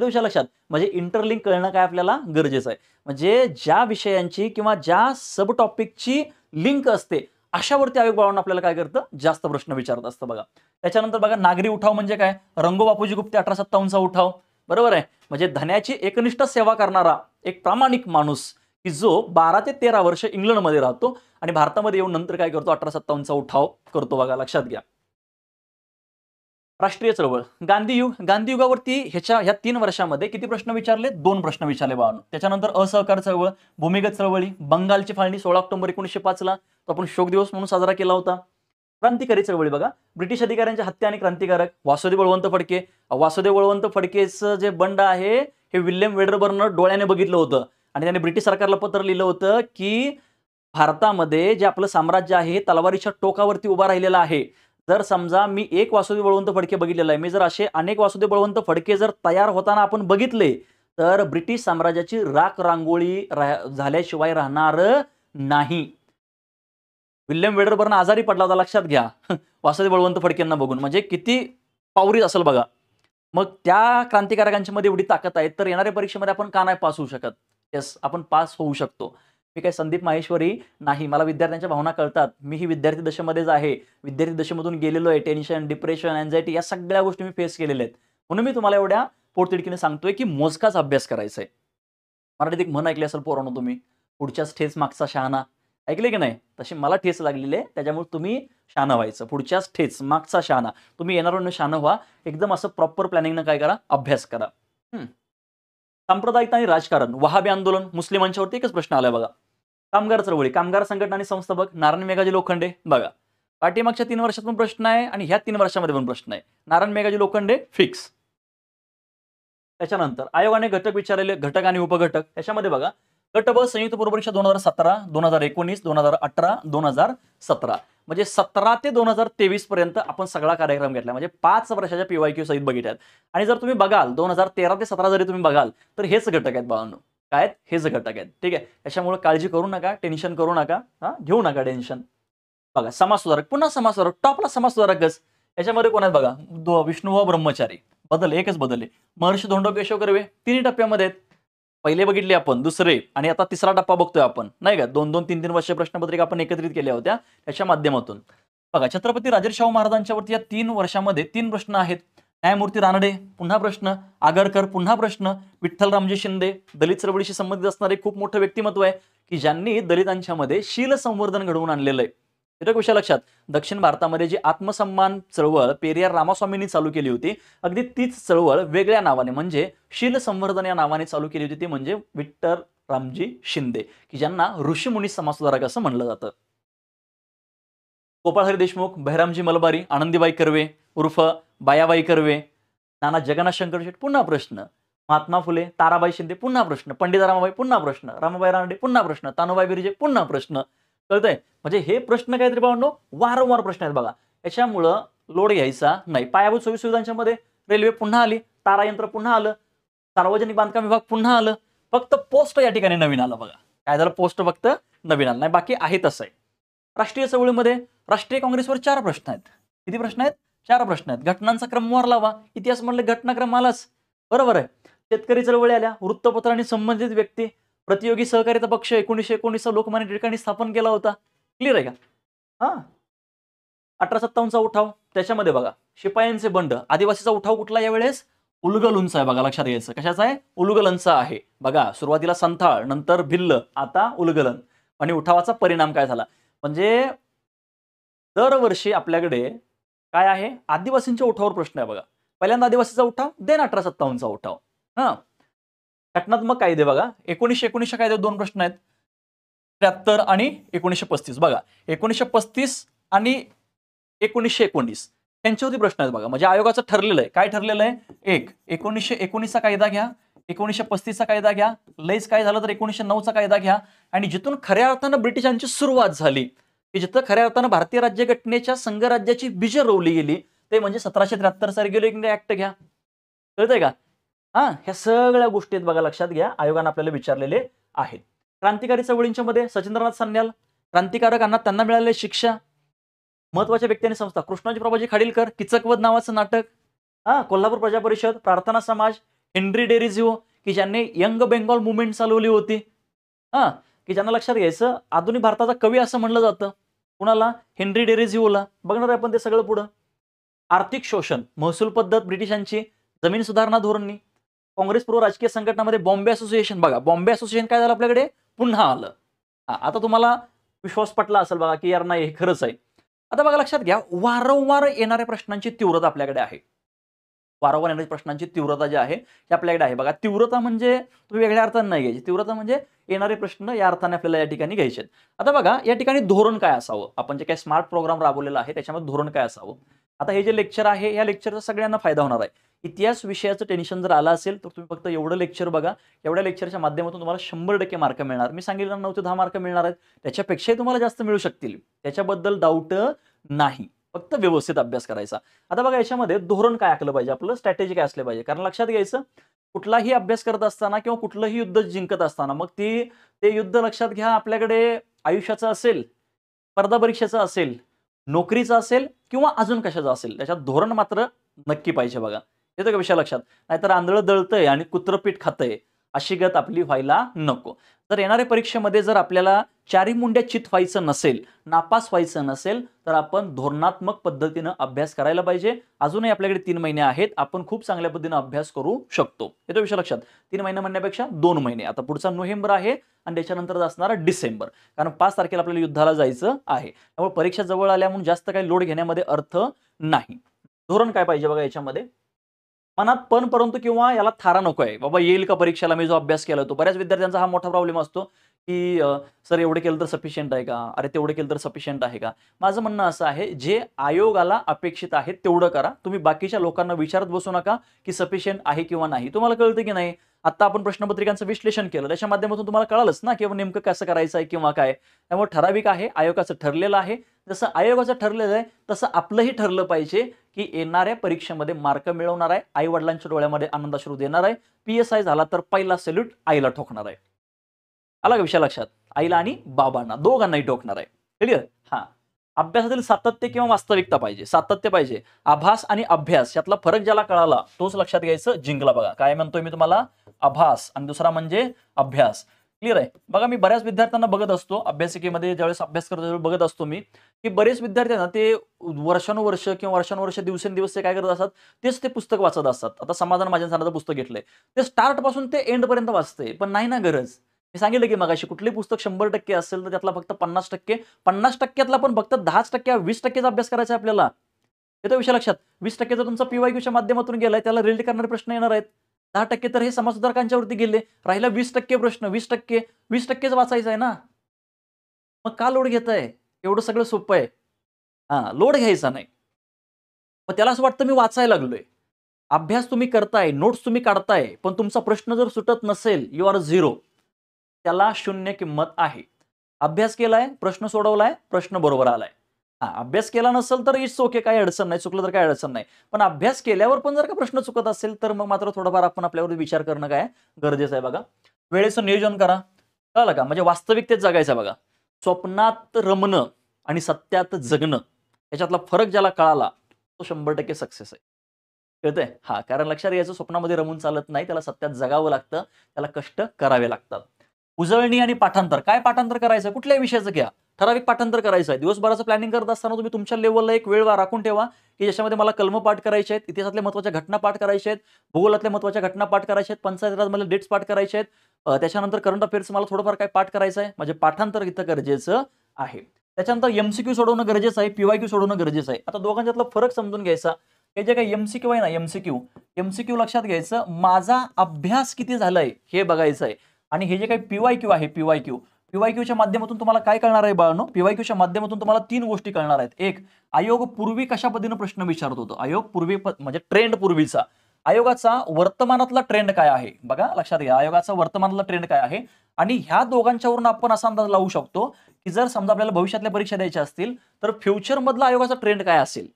Speaker 1: विषय लक्षात म्हणजे इंटरलिंक कळणं काय आपल्याला गरजेचं आहे म्हणजे ज्या विषयांची किंवा ज्या सब टॉपिकची लिंक असते अशावरती आयोग बाळांना आपल्याला काय करतं जास्त प्रश्न विचारत असतं बघा त्याच्यानंतर बघा नागरी उठाव म्हणजे काय रंगो बापूजी गुप्ते अठरा सत्तावन्नचा उठाव बरोबर आहे म्हणजे धन्याची एकनिष्ठ सेवा करणारा एक प्रामाणिक माणूस की जो बारा ते तेरा वर्ष इंग्लंडमध्ये राहतो आणि भारतामध्ये येऊन नंतर काय करतो अठरा सत्तावन्नचा उठाव करतो बघा लक्षात घ्या राष्ट्रीय चळवळ गांधीयुग गांधीयुगावरती ह्याच्या ह्या तीन वर्षामध्ये किती प्रश्न विचारले दोन प्रश्न विचारले बाबा त्याच्यानंतर असहकार चळवळ भूमिगत चळवळी बंगालची फाळणी सोळा ऑक्टोबर एकोणीसशे पाचला तो आपण शोक दिवस म्हणून साजरा केला होता क्रांतिकारी चळवळी बघा ब्रिटिश अधिकाऱ्यांच्या हत्या आणि क्रांतिकारक वासुदेव बळवंत फडके वासुदेव बळवंत फडकेचं जे बंड आहे हे विल्यम वेडरबर्न डोळ्याने बघितलं होतं आणि त्याने ब्रिटिश सरकारला पत्र लिहिलं होतं की भारतामध्ये जे आपलं साम्राज्य आहे तलवारीच्या टोकावरती उभा राहिलेला आहे जर समजा मी एक वासुदेव बळवंत फडके बघितलेला आहे मी जर असे अनेक वासुदेव बळवंत फडके जर तयार होताना आपण बघितले तर ब्रिटिश साम्राज्याची राख रांगोळी झाल्याशिवाय राहणार नाही विल्यम वेडरबर्न आजारी पडला होता लक्षात घ्या वासुदेव बळवंत फडकेंना बघून म्हणजे किती पावरीत असेल बघा मग त्या क्रांतिकारकांच्या मध्ये एवढी ताकद आहे तर येणाऱ्या परीक्षेमध्ये आपण का नाही पास होऊ शकत येस आपण पास होऊ शकतो मी काय संदीप माहेश्वरी नाही मला विद्यार्थ्यांच्या भावना कळतात मी ही विद्यार्थी दशेमध्येच आहे विद्यार्थी दशेमधून गेलेलो आहे टेन्शन डिप्रेशन अँझायटी या सगळ्या गोष्टी मी फेस केलेल्या आहेत म्हणून मी तुम्हाला एवढ्या पोटतिडकीने सांगतोय की मोजकाच अभ्यास करायचा आहे मराठीत एक म्हण ऐकले असेल पोरांनो तुम्ही पुढच्या स्टेज मागचा शहाणा ऐकले की नाही तशी मला ठेच लागलेली आहे त्याच्यामुळे तुम्ही शहाणा व्हायचं पुढच्याच ठेच मागचा शहाणा तुम्ही येणार शहाणा व्हा एकदम असं प्रॉपर प्लॅनिंगनं काय करा अभ्यास करा सांप्रदायिकता आणि राजकारण वहाबी आंदोलन मुस्लिमांच्यावरती एकच प्रश्न आलाय बघा कामगार चळवळी कामगार संघटना आणि संस्थापक नारायण मेघाजी लोखंडे बघा पाठीमागच्या तीन वर्षात पण प्रश्न आहे आणि ह्या तीन वर्षामध्ये पण प्रश्न आहे नारायण मेघाजी लोखंडे फिक्स त्याच्यानंतर आयोगाने घटक विचारलेले घटक आणि उपघटक त्याच्यामध्ये बघा गट ब संयुक्त परीक्षा दोन हजार सतरा दोन हजार एकोणीस दोन हजार अठरा दोन हजार सतरा म्हणजे सतरा ते दोन हजार तेवीस पर्यंत आपण सगळा कार्यक्रम घेतला म्हणजे पाच वर्षाच्या पीवाय क्यू सहित बघितल्यात आणि जर तुम्ही बघाल दोन हजार तेरा ते सतरा जरी तुम्ही बघाल तर हेच घटक आहेत बाळांनो काय हेच घटक आहेत ठीक आहे त्याच्यामुळे काळजी करू नका टेन्शन करू नका हा घेऊ नका टेन्शन बघा सुधारक पुन्हा सुधारक टॉपला समाज सुधारकच याच्यामध्ये कोण आहेत बघा विष्णू व ब्रह्मचारी बदल एकच बदल आहे महर्षी धोंडो केशव कर्वे तिन्ही टप्प्यामध्ये आहेत पहिले बघितले आपण दुसरे आणि आता तिसरा टप्पा बघतोय आपण नाही का दोन दोन तीन तीन वर्ष प्रश्नपत्रिका आपण एकत्रित केल्या होत्या त्याच्या माध्यमातून बघा छत्रपती राजेशाहू शाहू महाराजांच्यावरती या तीन वर्षामध्ये तीन प्रश्न आहेत न्यायमूर्ती रानडे पुन्हा प्रश्न आगरकर पुन्हा प्रश्न विठ्ठल रामजी शिंदे दलित चळवळीशी संबंधित असणारे खूप मोठं व्यक्तिमत्व आहे की ज्यांनी दलितांच्या मध्ये शील संवर्धन घडवून आणलेलं आहे एक विषय लक्षात दक्षिण भारतामध्ये जी आत्मसन्मान चळवळ पेरियार रामास्वामींनी चालू केली होती अगदी तीच चळवळ वेगळ्या नावाने म्हणजे शील संवर्धन या नावाने चालू केली होती ती म्हणजे विठ्ठल रामजी शिंदे की ज्यांना ऋषीमुनी समाजसुधारक असं म्हणलं जातं गोपाळहरी देशमुख बहिरामजी मलबारी आनंदीबाई कर्वे उर्फ बायाबाई कर्वे नाना जगन्नाथ शंकर शेठ पुन्हा प्रश्न महात्मा फुले ताराबाई शिंदे पुन्हा प्रश्न पंडित रामाबाई पुन्हा प्रश्न रामाबाई रानडे पुन्हा प्रश्न तानुबाई बिर्जे पुन्हा प्रश्न कळतंय म्हणजे हे प्रश्न काहीतरी बाबांनो वारंवार प्रश्न आहेत बघा याच्यामुळं लोड घ्यायचा नाही पायाभूत सोयी सुविधांच्या मध्ये रेल्वे पुन्हा आली तारा यंत्र पुन्हा आलं सार्वजनिक बांधकाम विभाग पुन्हा आलं फक्त पोस्ट या ठिकाणी नवीन आलं बघा काय झालं पोस्ट फक्त नवीन आलं नाही बाकी आहे तसं आहे राष्ट्रीय चळवळीमध्ये राष्ट्रीय काँग्रेसवर चार प्रश्न आहेत किती प्रश्न आहेत चार प्रश्न आहेत घटनांचा क्रमवार लावा इतिहास म्हणले घटनाक्रम आलाच बरोबर आहे शेतकरी चळवळी आल्या आणि संबंधित व्यक्ती प्रतियोगी सहकारिता पक्ष एकोणीसशे एकोणीसचा लोकमान्य टिळकांनी स्थापन केला होता क्लिअर आहे का हा अठरा सत्तावन्नचा उठाव त्याच्यामध्ये बघा शिपायांचे बंड आदिवासीचा उठाव कुठला यावेळेस उलगलुंचा आहे बघा लक्षात घ्यायचं कशाचा आहे उलगलनचा आहे बघा सुरुवातीला संथाळ नंतर भिल्ल आता उलगलन आणि उठावाचा परिणाम काय झाला म्हणजे दरवर्षी आपल्याकडे काय आहे आदिवासींच्या उठावर प्रश्न आहे बघा पहिल्यांदा आदिवासीचा उठाव देन अठरा सत्तावन्नचा उठाव हा घटनात्मक कायदे बघा एकोणीसशे एकोणीसशे कायद्यात दोन प्रश्न आहेत त्र्याहत्तर आणि एकोणीसशे पस्तीस बघा एकोणीसशे पस्तीस आणि एकोणीसशे एकोणीस त्यांच्यावरती प्रश्न आहेत बघा म्हणजे आयोगाचं ठरलेलं आहे काय ठरलेलं आहे एक एकोणीसशे एकोणीसचा कायदा घ्या एकोणीसशे पस्तीसचा कायदा घ्या लईच काय झालं तर एकोणीसशे नऊचा कायदा घ्या आणि जिथून खऱ्या अर्थानं ब्रिटिशांची सुरुवात झाली की जिथं खऱ्या अर्थानं भारतीय राज्यघटनेच्या संघराज्याची बीज रोवली गेली ते म्हणजे सतराशे त्र्याहत्तर रेग्युलेटिंग ऍक्ट घ्या कळतंय का हां ह्या सगळ्या गोष्टी बघा लक्षात घ्या आयोगानं आपल्याला विचारलेले आहेत क्रांतिकारी चवळींच्या मध्ये सचिंद्रनाथ सन्याल क्रांतिकारकांना त्यांना मिळालेली शिक्षा महत्वाच्या व्यक्ती आणि संस्था कृष्णाजी प्रभाजी खाडीलकर किचकवद नावाचं नाटक हा कोल्हापूर प्रजा परिषद प्रार्थना समाज हेनरी डेरिझिओ की ज्यांनी यंग बेंगॉल मुवमेंट चालवली होती हा की ज्यांना लक्षात घ्यायचं आधुनिक भारताचा कवी असं म्हणलं जातं कुणाला हेनरी डेरिझिओला बघणार आहे आपण ते सगळं पुढं आर्थिक शोषण महसूल पद्धत ब्रिटिशांची जमीन सुधारणा धोरणनी काँग्रेस पूर्व राजकीय संघटनामध्ये बॉम्बे असोसिएशन बघा बॉम्बे असोसिएशन काय झालं आपल्याकडे पुन्हा आलं हा आता तुम्हाला विश्वास पटला असेल बघा की यार नाही हे खरंच आहे आता बघा लक्षात घ्या वारंवार येणाऱ्या प्रश्नांची तीव्रता आपल्याकडे आहे वारंवार येणाऱ्या प्रश्नांची तीव्रता जी आहे ती आपल्याकडे आहे बघा तीव्रता म्हणजे तुम्ही वेगळ्या अर्थाने नाही घ्यायची तीव्रता म्हणजे येणारे प्रश्न या अर्थाने आपल्याला या ठिकाणी घ्यायचे आता बघा या ठिकाणी धोरण काय असावं आपण जे काही स्मार्ट प्रोग्राम राबवलेला आहे त्याच्यामध्ये धोरण काय असावं आता हे जे लेक्चर आहे या लेक्चरचा सगळ्यांना फायदा होणार आहे इतिहास विषयाचं टेन्शन जर आलं असेल तर तुम्ही फक्त एवढं लेक्चर बघा एवढ्या लेक्चरच्या माध्यमातून तुम्हाला शंभर टक्के मार्क मिळणार मी सांगितलं नऊ ते दहा मार्क मिळणार आहेत त्याच्यापेक्षाही तुम्हाला जास्त मिळू शकतील त्याच्याबद्दल डाऊट नाही फक्त व्यवस्थित अभ्यास करायचा आता बघा याच्यामध्ये धोरण काय आखलं पाहिजे आपलं स्ट्रॅटेजी काय असलं पाहिजे कारण लक्षात घ्यायचं कुठलाही अभ्यास करत असताना किंवा कुठलंही युद्ध जिंकत असताना मग ती ते युद्ध लक्षात घ्या आपल्याकडे आयुष्याचं असेल स्पर्धा परीक्षेचं असेल नोकरीचं असेल किंवा अजून कशाचं असेल त्याच्यात धोरण मात्र नक्की पाहिजे बघा येतं का विषय लक्षात नाहीतर आंधळं दळतंय आणि कुत्रपीठ खातंय अशी गत आपली व्हायला नको तर येणाऱ्या परीक्षेमध्ये जर आपल्याला चारी मुंड्या चित व्हायचं नसेल नापास व्हायचं नसेल तर आपण धोरणात्मक पद्धतीनं अभ्यास करायला पाहिजे अजूनही आपल्याकडे तीन महिने आहेत आपण खूप चांगल्या पद्धतीनं अभ्यास करू शकतो येतो विषय लक्षात तीन महिने म्हणण्यापेक्षा दोन महिने आता पुढचा नोव्हेंबर आहे आणि त्याच्यानंतर असणारा डिसेंबर कारण पाच तारखेला आपल्याला युद्धाला जायचं आहे त्यामुळे परीक्षा जवळ आल्या म्हणून जास्त काही लोड घेण्यामध्ये अर्थ नाही धोरण काय पाहिजे बघा याच्यामध्ये मनात पण परंतु किंवा याला थारा नको आहे बाबा येईल का परीक्षेला मी जो अभ्यास केला होतो बऱ्याच विद्यार्थ्यांचा हा मोठा प्रॉब्लेम असतो की सर एवढे केलं तर सफिशियंट आहे का अरे तेवढे केलं तर सफिशियंट आहे का माझं म्हणणं असं आहे जे आयोगाला अपेक्षित आहे तेवढं करा तुम्ही बाकीच्या लोकांना विचारत बसू नका की सफिशियंट आहे किंवा नाही तुम्हाला कळतं की नाही आता आपण प्रश्नपत्रिकांचं विश्लेषण केलं त्याच्या माध्यमातून तुम्हाला कळालंच ना किंवा नेमकं कसं करायचं आहे किंवा काय त्यामुळे ठराविक आहे आयोगाचं ठरलेलं आहे जसं आयोगाचं ठरलेलं आहे तसं आपलंही ठरलं पाहिजे की येणाऱ्या परीक्षेमध्ये मार्क मिळवणार आहे आई वडिलांच्या डोळ्यामध्ये आनंदाश्रू देणार आहे पी एस आय झाला तर पहिला सेल्यूट आईला ठोकणार आहे आला का विषय लक्षात आईला आणि बाबांना दोघांनाही ठोकणार आहे क्लिअर हा अभ्यासातील सातत्य किंवा वास्तविकता पाहिजे सातत्य पाहिजे आभास आणि अभ्यास यातला फरक ज्याला कळाला तोच लक्षात घ्यायचं जिंकला बघा काय म्हणतोय मी तुम्हाला आभास आणि दुसरा म्हणजे अभ्यास क्लिअर आहे बघा मी बऱ्याच विद्यार्थ्यांना बघत असतो अभ्यासिकेमध्ये ज्यावेळेस अभ्यास करतो बघत असतो मी की बरेच विद्यार्थ्यांना ते वर्षानुवर्ष किंवा वर्षानुवर्ष दिवसेंदिवस ते काय करत असतात तेच ते पुस्तक वाचत असतात आता समाधान माझ्या सांगायचं पुस्तक घेतलंय ते स्टार्ट पासून ते एंड पर्यंत वाचते पण नाही ना गरज मी सांगितलं की मग अशी कुठली पुस्तक शंभर टक्के असेल तर त्यातला फक्त पन्नास टक्के पन्नास टक्क्यातला पण फक्त दहाच टक्के वीस टक्केचा अभ्यास करायचा आपल्याला येतो विषय लक्षात वीस टक्के जर तुमचा पीवायक्यूच्या माध्यमातून गेलाय त्याला रिलेट करणारे प्रश्न येणार आहेत दहा टक्के तर हे वरती गेले राहिला वीस टक्के प्रश्न वीस टक्के वीस टक्केच वाचायचं आहे ना मग का लोड घेत आहे एवढं सगळं सोपं आहे हा लोड घ्यायचा नाही मग त्याला असं वाटतं मी वाचायला लागलोय अभ्यास तुम्ही करताय नोट्स तुम्ही काढताय पण तुमचा प्रश्न जर सुटत नसेल यू आर झिरो त्याला शून्य किंमत आहे अभ्यास केलाय प्रश्न सोडवलाय प्रश्न बरोबर आलाय हा अभ्यास केला नसेल तर इट्स ओके काही अडचण नाही चुकलं तर काही अडचण नाही पण अभ्यास केल्यावर पण जर का प्रश्न चुकत असेल तर मग मात्र थोडंफार आपण आपल्यावर विचार करणं काय गरजेचं आहे बघा वेळेचं नियोजन करा कळलं का म्हणजे वास्तविकतेत जगायचं बघा स्वप्नात रमणं आणि सत्यात जगणं याच्यातला फरक ज्याला कळाला तो शंभर टक्के सक्सेस आहे कळतंय हा कारण लक्षात यायचं स्वप्नामध्ये रमून चालत नाही त्याला सत्यात जगावं लागतं त्याला कष्ट करावे लागतात उजळणी आणि पाठांतर काय पाठांतर करायचं कुठल्याही विषयाचं घ्या ठराविक पाठांतर करायचं आहे दिवसभराचं प्लॅनिंग करत असताना तुम्ही तुमच्या लेवलला एक वेळ राखून ठेवा की ज्याच्यामध्ये मला कलम पाठ करायचे आहेत इतिहासातल्या महत्त्वाच्या घटना पाठ करायच्या आहेत भूगोलातल्या महत्त्वाच्या घटना पाठ करायचे आहेत पंचायत मला डेट्स पाठ करायचे आहेत त्याच्यानंतर करंट अफेअर्स मला थोडंफार काय पाठ करायचं आहे म्हणजे पाठांतर इथं गरजेचं आहे त्याच्यानंतर एमसीक्यू सोडवणं गरजेचं आहे पीवाय क्यू सोडवणं गरजेचं आहे आता दोघांच्यातला फरक समजून घ्यायचा हे जे काही एमसीक्यू आहे ना एमसीक्यू एमसीक्यू लक्षात घ्यायचं माझा अभ्यास किती झालाय हे बघायचं आहे आणि हे जे काही पीवाय क्यू आहे पीवाय क्यू पीवायक्यूच्या माध्यमातून तुम्हाला काय कळणार आहे बाळांनो पीवायक्यूच्या च्या माध्यमातून तुम्हाला तीन गोष्टी कळणार आहेत एक आयोग पूर्वी कशा पद्धतीनं प्रश्न विचारत होतो आयोग पूर्वी म्हणजे ट्रेंड पूर्वीचा आयोगाचा वर्तमानातला ट्रेंड काय आहे बघा लक्षात घ्या आयोगाचा वर्तमानातला ट्रेंड काय आहे आणि ह्या दोघांच्यावरून आपण असा अंदाज लावू शकतो की जर समजा आपल्याला भविष्यातल्या परीक्षा द्यायच्या असतील तर मधला आयोगाचा ट्रेंड काय असेल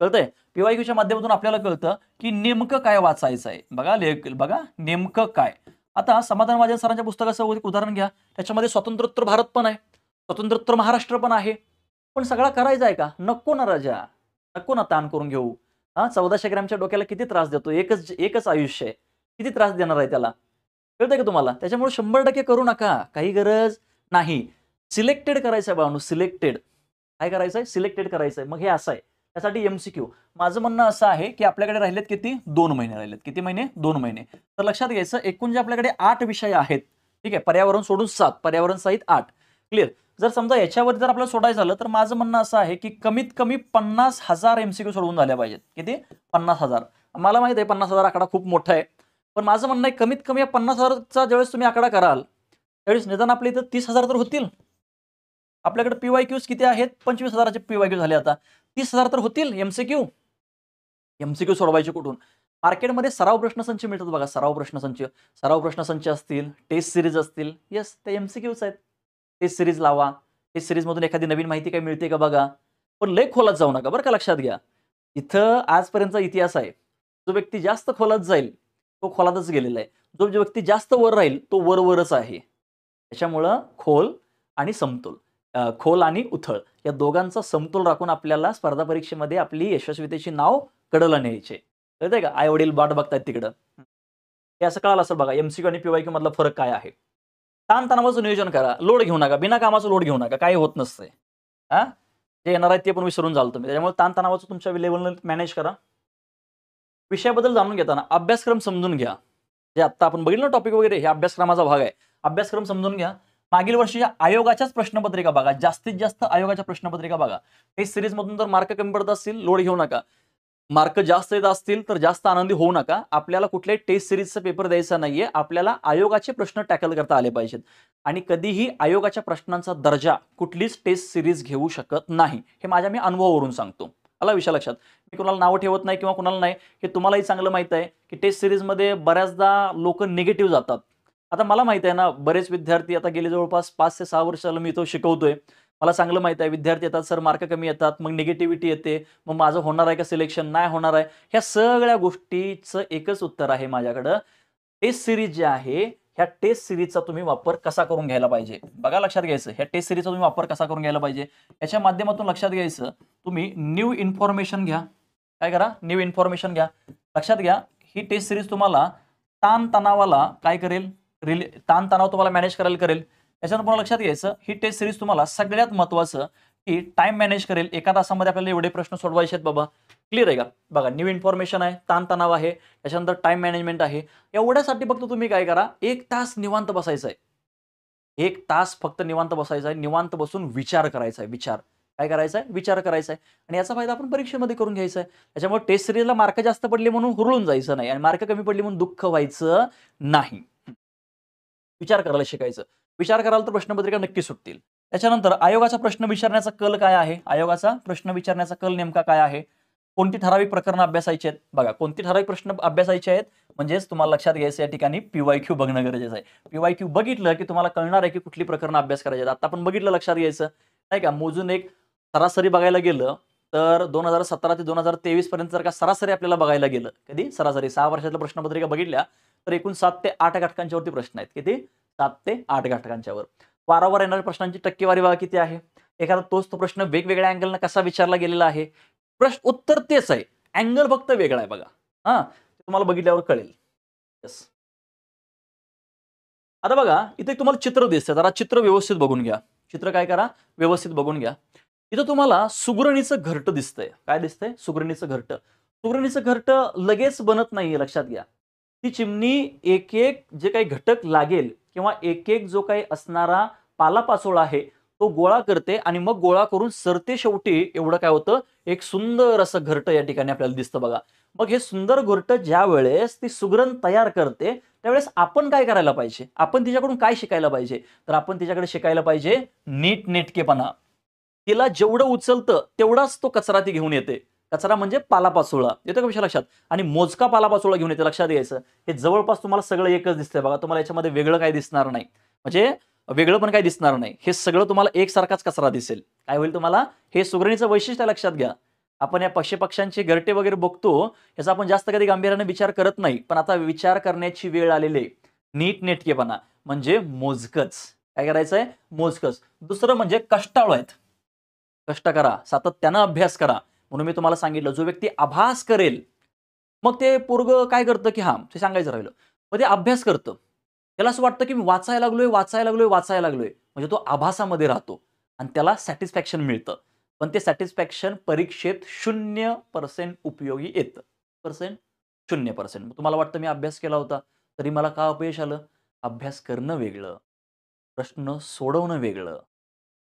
Speaker 1: कळतंय पीवाय च्या माध्यमातून आपल्याला कळतं की नेमकं काय वाचायचं आहे बघा बघा नेमकं काय आता समाधान वाजन सरांच्या पुस्तकाचं एक उदाहरण घ्या त्याच्यामध्ये स्वतंत्रोत्तर भारत पण आहे स्वतंत्रोत्तर महाराष्ट्र पण आहे पण सगळा करायचा आहे का नको ना राजा नको ना ताण करून घेऊ हा चौदाशे ग्रॅमच्या डोक्याला किती त्रास देतो एकच एकच आयुष्य आहे किती त्रास देणार आहे त्याला कळतंय का तुम्हाला त्याच्यामुळे शंभर टक्के करू नका काही गरज नाही सिलेक्टेड करायचं आहे बाळू सिलेक्टेड काय करायचं आहे सिलेक्टेड करायचं आहे मग हे असं आहे त्यासाठी एम क्यू माझं म्हणणं असं आहे की आपल्याकडे राहिलेत किती दोन महिने राहिलेत किती महिने दोन महिने तर लक्षात घ्यायचं एकूण जे आपल्याकडे आठ विषय आहेत ठीक आहे पर्यावरण सोडून सात पर्यावरण सहित आठ क्लिअर जर समजा याच्यावर जर आपल्याला सोडायचं झालं तर माझं म्हणणं असं आहे की कमीत कमी पन्नास हजार एम क्यू सोडवून झाल्या पाहिजेत किती पन्नास हजार मला माहित आहे पन्नास हजार आकडा खूप मोठा आहे पण माझं म्हणणं आहे कमीत कमी या पन्नास हजारचा ज्यावेळेस तुम्ही आकडा कराल त्यावेळेस निदान आपले इथं तीस हजार तर होतील आपल्याकडे पीवायक्यूज किती आहेत पंचवीस हजाराचे पीवायक्यू झाले आता तीस हजार तर होतील एमसीक्यू एमसीक्यू सोडवायचे कुठून मार्केटमध्ये सराव प्रश्नसंच मिळतात बघा सराव प्रश्नसंच सराव प्रश्नसंच असतील टेस्ट सिरीज असतील येस ते एमसीक्यूच आहेत टेस्ट सिरीज लावा टेस्ट सिरीजमधून एखादी नवीन माहिती काय मिळते का बघा पण लय खोलात जाऊ नका बरं का लक्षात घ्या इथं आजपर्यंतचा इतिहास आहे जो व्यक्ती जास्त खोलात जाईल तो खोलातच गेलेला आहे जो जो व्यक्ती जास्त वर राहील तो वरवरच आहे त्याच्यामुळं खोल आणि समतोल खोल आणि उथळ या दोघांचा समतोल राखून आपल्याला स्पर्धा परीक्षेमध्ये आपली यशस्वीतेची नाव कडला न्यायचे कळतंय का आई वडील बाट बघतायत तिकडं हे असं कळालं असं बघा एमसीक्यू आणि पीवायक्यू मधला फरक काय आहे ताणतणावाचं नियोजन करा लोड घेऊ नका बिना कामाचं लोड घेऊ नका काही होत नसते हा जे येणार आहे ते पण विसरून जाल तुम्ही त्याच्यामुळे ताणतणावाचं तुमच्या लेवल मॅनेज करा विषयाबद्दल जाणून घेताना अभ्यासक्रम समजून घ्या जे आता आपण बघितलं टॉपिक वगैरे हे अभ्यासक्रमाचा भाग आहे अभ्यासक्रम समजून घ्या मागील वर्षीच्या आयोगाच्याच प्रश्नपत्रिका बघा जास्तीत जास्त आयोगाच्या प्रश्नपत्रिका बघा हे सिरीज मधून तर मार्क कमी पडत असतील लोड घेऊ नका मार्क जास्त येत असतील तर जास्त आनंदी होऊ नका आपल्याला कुठल्याही टेस्ट सिरीजचा पेपर द्यायचा नाहीये आपल्याला आयोगाचे प्रश्न टॅकल करता आले पाहिजेत आणि कधीही आयोगाच्या प्रश्नांचा दर्जा कुठलीच टेस्ट सिरीज घेऊ शकत नाही हे माझ्या मी अनुभवावरून सांगतो मला विषय लक्षात मी कुणाला नावं ठेवत नाही किंवा कुणाला नाही हे तुम्हालाही चांगलं माहित आहे की टेस्ट सिरीजमध्ये बऱ्याचदा लोक निगेटिव्ह जातात आता मला माहिती आहे ना बरेच विद्यार्थी आता गेले जवळपास पाच ते सहा वर्षाला मी तो शिकवतोय मला चांगलं माहिती आहे विद्यार्थी येतात सर मार्क कमी येतात मग निगेटिव्हिटी येते मग माझं होणार आहे का सिलेक्शन नाही होणार आहे ह्या सगळ्या गोष्टीचं एकच उत्तर आहे माझ्याकडं टेस्ट सिरीज जे आहे ह्या टेस्ट सिरीजचा तुम्ही वापर कसा करून घ्यायला पाहिजे बघा लक्षात घ्यायचं ह्या टेस्ट सिरीजचा तुम्ही वापर कसा करून घ्यायला पाहिजे याच्या माध्यमातून लक्षात घ्यायचं तुम्ही न्यू इन्फॉर्मेशन घ्या काय करा न्यू इन्फॉर्मेशन घ्या लक्षात घ्या ही टेस्ट सिरीज तुम्हाला ताणतणावाला काय करेल रिले ताणतणाव तुम्हाला मॅनेज करायला करेल त्याच्यानंतर पुन्हा लक्षात घ्यायचं ही टेस्ट सिरीज तुम्हाला सगळ्यात महत्वाचं की टाइम मॅनेज करेल एका तासामध्ये आपल्याला एवढे प्रश्न सोडवायचे आहेत बाबा क्लिअर आहे का बघा न्यू इन्फॉर्मेशन आहे ताणतणाव आहे त्याच्यानंतर टाइम मॅनेजमेंट आहे एवढ्यासाठी फक्त तुम्ही काय करा एक तास निवांत बसायचं आहे एक तास फक्त निवांत बसायचा आहे निवांत बसून विचार करायचा आहे विचार काय करायचा आहे विचार करायचा आहे आणि याचा फायदा आपण परीक्षेमध्ये करून घ्यायचा आहे त्याच्यामुळे टेस्ट सिरीजला मार्क जास्त पडले म्हणून हुरळून जायचं नाही आणि मार्क कमी पडले म्हणून दुःख व्हायचं नाही विचार करायला शिकायचं विचार कराल तर प्रश्नपत्रिका नक्की सुटतील त्याच्यानंतर आयोगाचा प्रश्न विचारण्याचा कल काय आहे आयोगाचा प्रश्न विचारण्याचा कल नेमका काय आहे कोणती ठराविक प्रकरणं अभ्यासायची आहेत बघा कोणती ठराविक प्रश्न अभ्यासायचे आहेत म्हणजेच तुम्हाला लक्षात घ्यायचं या ठिकाणी पीवाय क्यू बघणं गरजेचं आहे पीवाय क्यू बघितलं की तुम्हाला कळणार आहे की कुठली प्रकरणं अभ्यास करायची आहेत आता आपण बघितलं लक्षात घ्यायचं नाही का मोजून एक सरासरी बघायला गेलं तर दोन हजार सतरा ते दोन हजार तेवीस पर्यंत जर का सरासरी आपल्याला बघायला गेलं कधी सरासरी सहा वर्षातल्या प्रश्नपत्रिका बघितल्या तर एकूण सात ते आठ घटकांच्यावरती प्रश्न आहेत किती सात ते आठ घटकांच्यावर वारंवार येणाऱ्या प्रश्नांची टक्केवारी बघा किती आहे एखादा तोच तो प्रश्न वेगवेगळ्या अँगलनं कसा विचारला गेलेला आहे प्रश्न उत्तर तेच आहे अँगल फक्त वेगळा आहे बघा हा तुम्हाला बघितल्यावर कळेल यस आता बघा इथे तुम्हाला चित्र दिसतं जरा चित्र व्यवस्थित बघून घ्या चित्र काय करा व्यवस्थित बघून घ्या इथं तुम्हाला सुगरणीचं घरट दिसतंय काय दिसतंय सुग्रणीचं घरट सुग्रणीचं घरट लगेच बनत नाहीये लक्षात घ्या ती चिमणी एक एक जे काही घटक लागेल किंवा एक एक जो काही असणारा पालापाचोळा आहे तो गोळा करते आणि मग गोळा करून सरते शेवटी एवढं काय होतं एक सुंदर असं घरट या ठिकाणी आपल्याला दिसतं बघा मग हे सुंदर घरट ज्या वेळेस ती सुगरण तयार करते त्यावेळेस आपण काय करायला पाहिजे आपण तिच्याकडून काय शिकायला पाहिजे तर आपण तिच्याकडे शिकायला पाहिजे नीटनेटकेपणा तिला जेवढं उचलतं तेवढाच तो कचरा ती घेऊन येते कचरा म्हणजे पालापाचोळा येतो का विषय लक्षात आणि मोजका पालापाचोळा घेऊन येते लक्षात घ्यायचं हे जवळपास तुम्हाला सगळं एकच दिसतंय बघा तुम्हाला याच्यामध्ये वेगळं काय दिसणार नाही म्हणजे वेगळं पण काही दिसणार नाही हे सगळं तुम्हाला एकसारखाच कचरा दिसेल काय होईल तुम्हाला हे सुगरणीचं वैशिष्ट्य लक्षात घ्या आपण या पक्षी पक्ष्यांचे घरटे वगैरे बघतो याचा आपण जास्त कधी गांभीर्याने विचार करत नाही पण आता विचार करण्याची वेळ आलेली आहे नीट नेटकेपणा म्हणजे मोजकच काय करायचंय मोजकच दुसरं म्हणजे कष्टाळू आहेत कष्ट करा सातत्यानं अभ्यास करा म्हणून मी तुम्हाला सांगितलं जो व्यक्ती आभास करेल मग ते पोरग काय करतं की हां ते सांगायचं राहिलं मग ते अभ्यास करतं त्याला असं वाटतं की मी वाचायला लागलोय वाचायला लागलोय वाचायला लागलोय म्हणजे तो आभासामध्ये राहतो आणि त्याला सॅटिस्फॅक्शन मिळतं पण ते सॅटिस्फॅक्शन परीक्षेत शून्य पर्सेंट उपयोगी येतं पर्सेंट शून्य पर्सेंट तुम्हाला वाटतं मी अभ्यास केला होता तरी मला का अपयश आलं अभ्यास करणं वेगळं प्रश्न सोडवणं वेगळं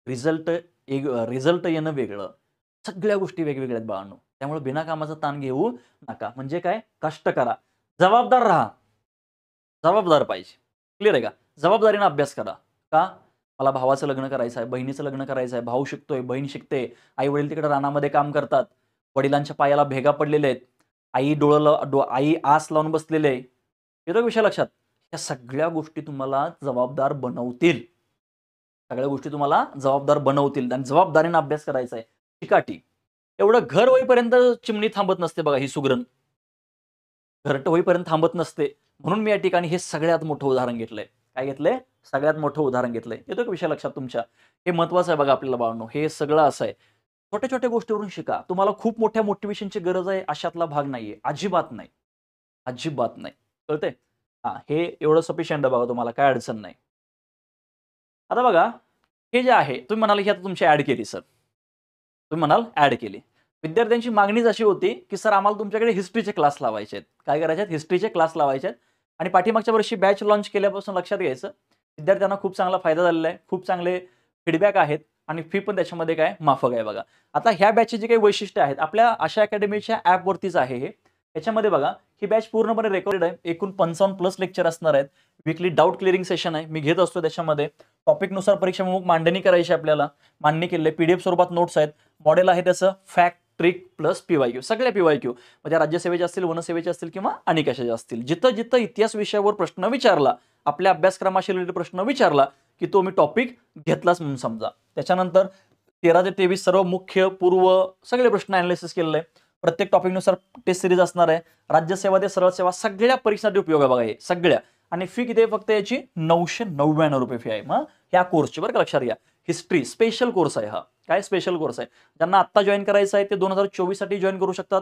Speaker 1: रिझल्ट एक रिझल्ट येणं वेगळं सगळ्या गोष्टी वेगवेगळ्या आहेत बाळांनो त्यामुळे बिनाकामाचा ताण घेऊ नका म्हणजे काय कष्ट करा जबाबदार राहा जबाबदार पाहिजे क्लिअर आहे का जबाबदारीनं अभ्यास करा का मला भावाचं लग्न करायचं आहे बहिणीचं लग्न करायचं आहे भाऊ शिकतोय बहीण शिकते आई वडील तिकडे रानामध्ये काम करतात वडिलांच्या पायाला भेगा पडलेले आहेत आई डोळं डो आई आस लावून बसलेले आहे येतो विषय लक्षात या सगळ्या गोष्टी तुम्हाला जबाबदार बनवतील सगळ्या गोष्टी तुम्हाला जबाबदार बनवतील आणि जबाबदारीनं अभ्यास करायचा आहे चिकाटी एवढं घर होईपर्यंत चिमणी थांबत नसते बघा ही सुग्रण घरट होईपर्यंत थांबत नसते म्हणून मी या ठिकाणी हे सगळ्यात मोठं उदाहरण घेतलंय काय घेतलंय सगळ्यात मोठं उदाहरण घेतलंय येतो का विषय लक्षात तुमच्या हे महत्वाचं आहे बघा आपल्याला बाळणं हे सगळं असं आहे छोट्या छोट्या गोष्टीवरून शिका तुम्हाला खूप मोठ्या मोटिवेशनची गरज आहे अशातला भाग नाहीये अजिबात नाही अजिबात नाही कळतंय हा हे एवढं सफिशियंट बघा तुम्हाला काय अडचण नाही आता बघा हे जे आहे तुम्ही म्हणाल की आता तुमची ॲड केली सर तुम्ही म्हणाल ॲड केली विद्यार्थ्यांची मागणीच अशी होती की सर आम्हाला तुमच्याकडे हिस्ट्रीचे क्लास लावायचे आहेत काय करायचे आहेत हिस्ट्रीचे क्लास लावायचे आहेत आणि पाठीमागच्या वर्षी बॅच लॉन्च केल्यापासून लक्षात घ्यायचं विद्यार्थ्यांना खूप चांगला फायदा झालेला आहे खूप चांगले फीडबॅक आहेत आणि फी पण त्याच्यामध्ये काय माफक आहे बघा आता ह्या बॅचची जी काही वैशिष्ट्य आहेत आपल्या आशा अकॅडमीच्या ॲपवरतीच आहे हे याच्यामध्ये बघा ही बॅच पूर्णपणे रेकॉर्डेड आहे एकूण पंचावन्न प्लस लेक्चर असणार आहेत विकली डाऊट क्लिअरिंग सेशन आहे मी घेत असतो त्याच्यामध्ये टॉपिकनुसार परीक्षा मांडणी करायची आपल्याला मांडणी पी पीडीएफ स्वरूपात नोट्स आहेत मॉडेल आहे त्याचं फॅक्ट ट्रिक प्लस पीवायक्यू सगळ्या पीवायक्यू म्हणजे राज्यसेवेचे असतील वनसेवेचे असतील किंवा आणि कशाचे असतील जिथं जिथं इतिहास विषयावर प्रश्न विचारला आपल्या अभ्यासक्रमाशी रिलेटेड प्रश्न विचारला की तो मी टॉपिक घेतलाच म्हणून समजा त्याच्यानंतर तेरा ते तेवीस सर्व मुख्य पूर्व सगळे प्रश्न अनालिसिस केलेले प्रत्येक टॉपिकनुसार टेस्ट सिरीज असणार आहे राज्यसेवा ते सरळ सेवा सगळ्या परीक्षासाठी उपयोग आहे बघा हे सगळ्या आणि फी किती आहे फक्त याची नऊशे नव्याण्णव रुपये फी आहे मग ह्या कोर्सची बरं का लक्षात घ्या हिस्ट्री स्पेशल कोर्स आहे हा काय स्पेशल कोर्स आहे ज्यांना आत्ता जॉईन करायचं आहे ते दोन हजार चोवीस साठी जॉईन करू शकतात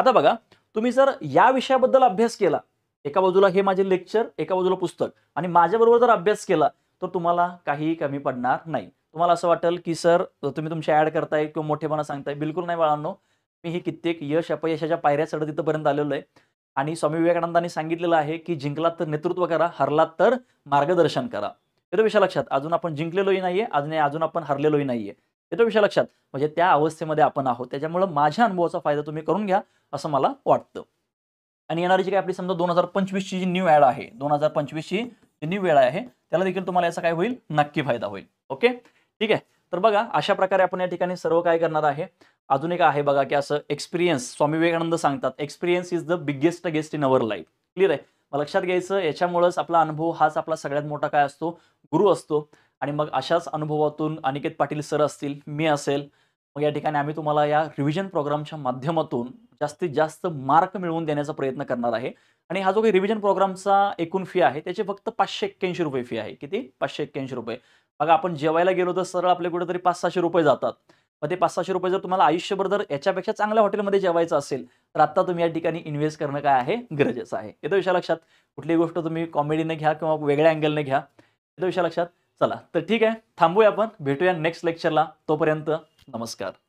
Speaker 1: आता बघा तुम्ही जर या विषयाबद्दल अभ्यास केला एका बाजूला हे माझे लेक्चर एका बाजूला पुस्तक आणि माझ्याबरोबर जर अभ्यास केला तर तुम्हाला काही कमी पडणार नाही तुम्हाला असं वाटेल की सर तुम्ही तुमची ॲड करताय किंवा मोठेपणा सांगताय बिलकुल नाही बाळांनो मी ही कित्येक यश अपयशाच्या पायऱ्या चढत पर्यंत आलेलो आहे आणि स्वामी विवेकानंदांनी सांगितलेलं आहे की जिंकलात तर नेतृत्व करा हरलात तर मार्गदर्शन करा येतो विषय लक्षात अजून आपण जिंकलेलोही नाहीये अजून अजून आपण हरलेलोही नाहीये येतो विषय लक्षात म्हणजे त्या अवस्थेमध्ये आपण आहोत त्याच्यामुळे माझ्या अनुभवाचा फायदा तुम्ही करून घ्या असं मला वाटतं आणि येणारी जी काही आपली समजा दोन हजार पंचवीसची जी न्यू ॲड आहे दोन हजार पंचवीसची न्यू वेळ आहे त्याला देखील तुम्हाला याचा काय होईल नक्की फायदा होईल ओके ठीक आहे तर बघा अशा प्रकारे आपण या ठिकाणी सर्व काय करणार आहे अजून एक आहे बघा की असं एक्सपिरियन्स स्वामी विवेकानंद सांगतात experience is the biggest guest in our life clear आहे मग लक्षात घ्यायचं याच्यामुळेच आपला अनुभव हाच आपला सगळ्यात मोठा काय असतो गुरु असतो आणि मग अशाच अनुभवातून अनिकेत पाटील सर असतील मी असेल मग या ठिकाणी आम्ही तुम्हाला या रिव्हिजन प्रोग्रामच्या माध्यमातून जास्तीत जास्त मार्क मिळवून देण्याचा प्रयत्न करणार आहे आणि हा जो काही रिव्हिजन प्रोग्रामचा एकूण फी आहे त्याचे फक्त पाचशे एक्क्याऐंशी रुपये फी आहे किती पाचशे एक्क्याऐंशी रुपये बघा आपण जेवायला गेलो तर सरळ आपले कुठेतरी पाच सहाशे रुपये जातात मग ते पाच सहाशे रुपये जर तुम्हाला आयुष्यभर जर याच्यापेक्षा चांगल्या हॉटेलमध्ये जेवायचं असेल तर आत्ता तुम्ही या ठिकाणी इन्व्हेस्ट करणं काय आहे गरजेचं आहे येतो विषय लक्षात कुठलीही गोष्ट तुम्ही कॉमेडीने घ्या किंवा वेगळ्या अँगलने घ्या येतो विषय लक्षात चला तर ठीक आहे थांबूया आपण भेटूया नेक्स्ट लेक्चरला तोपर्यंत नमस्कार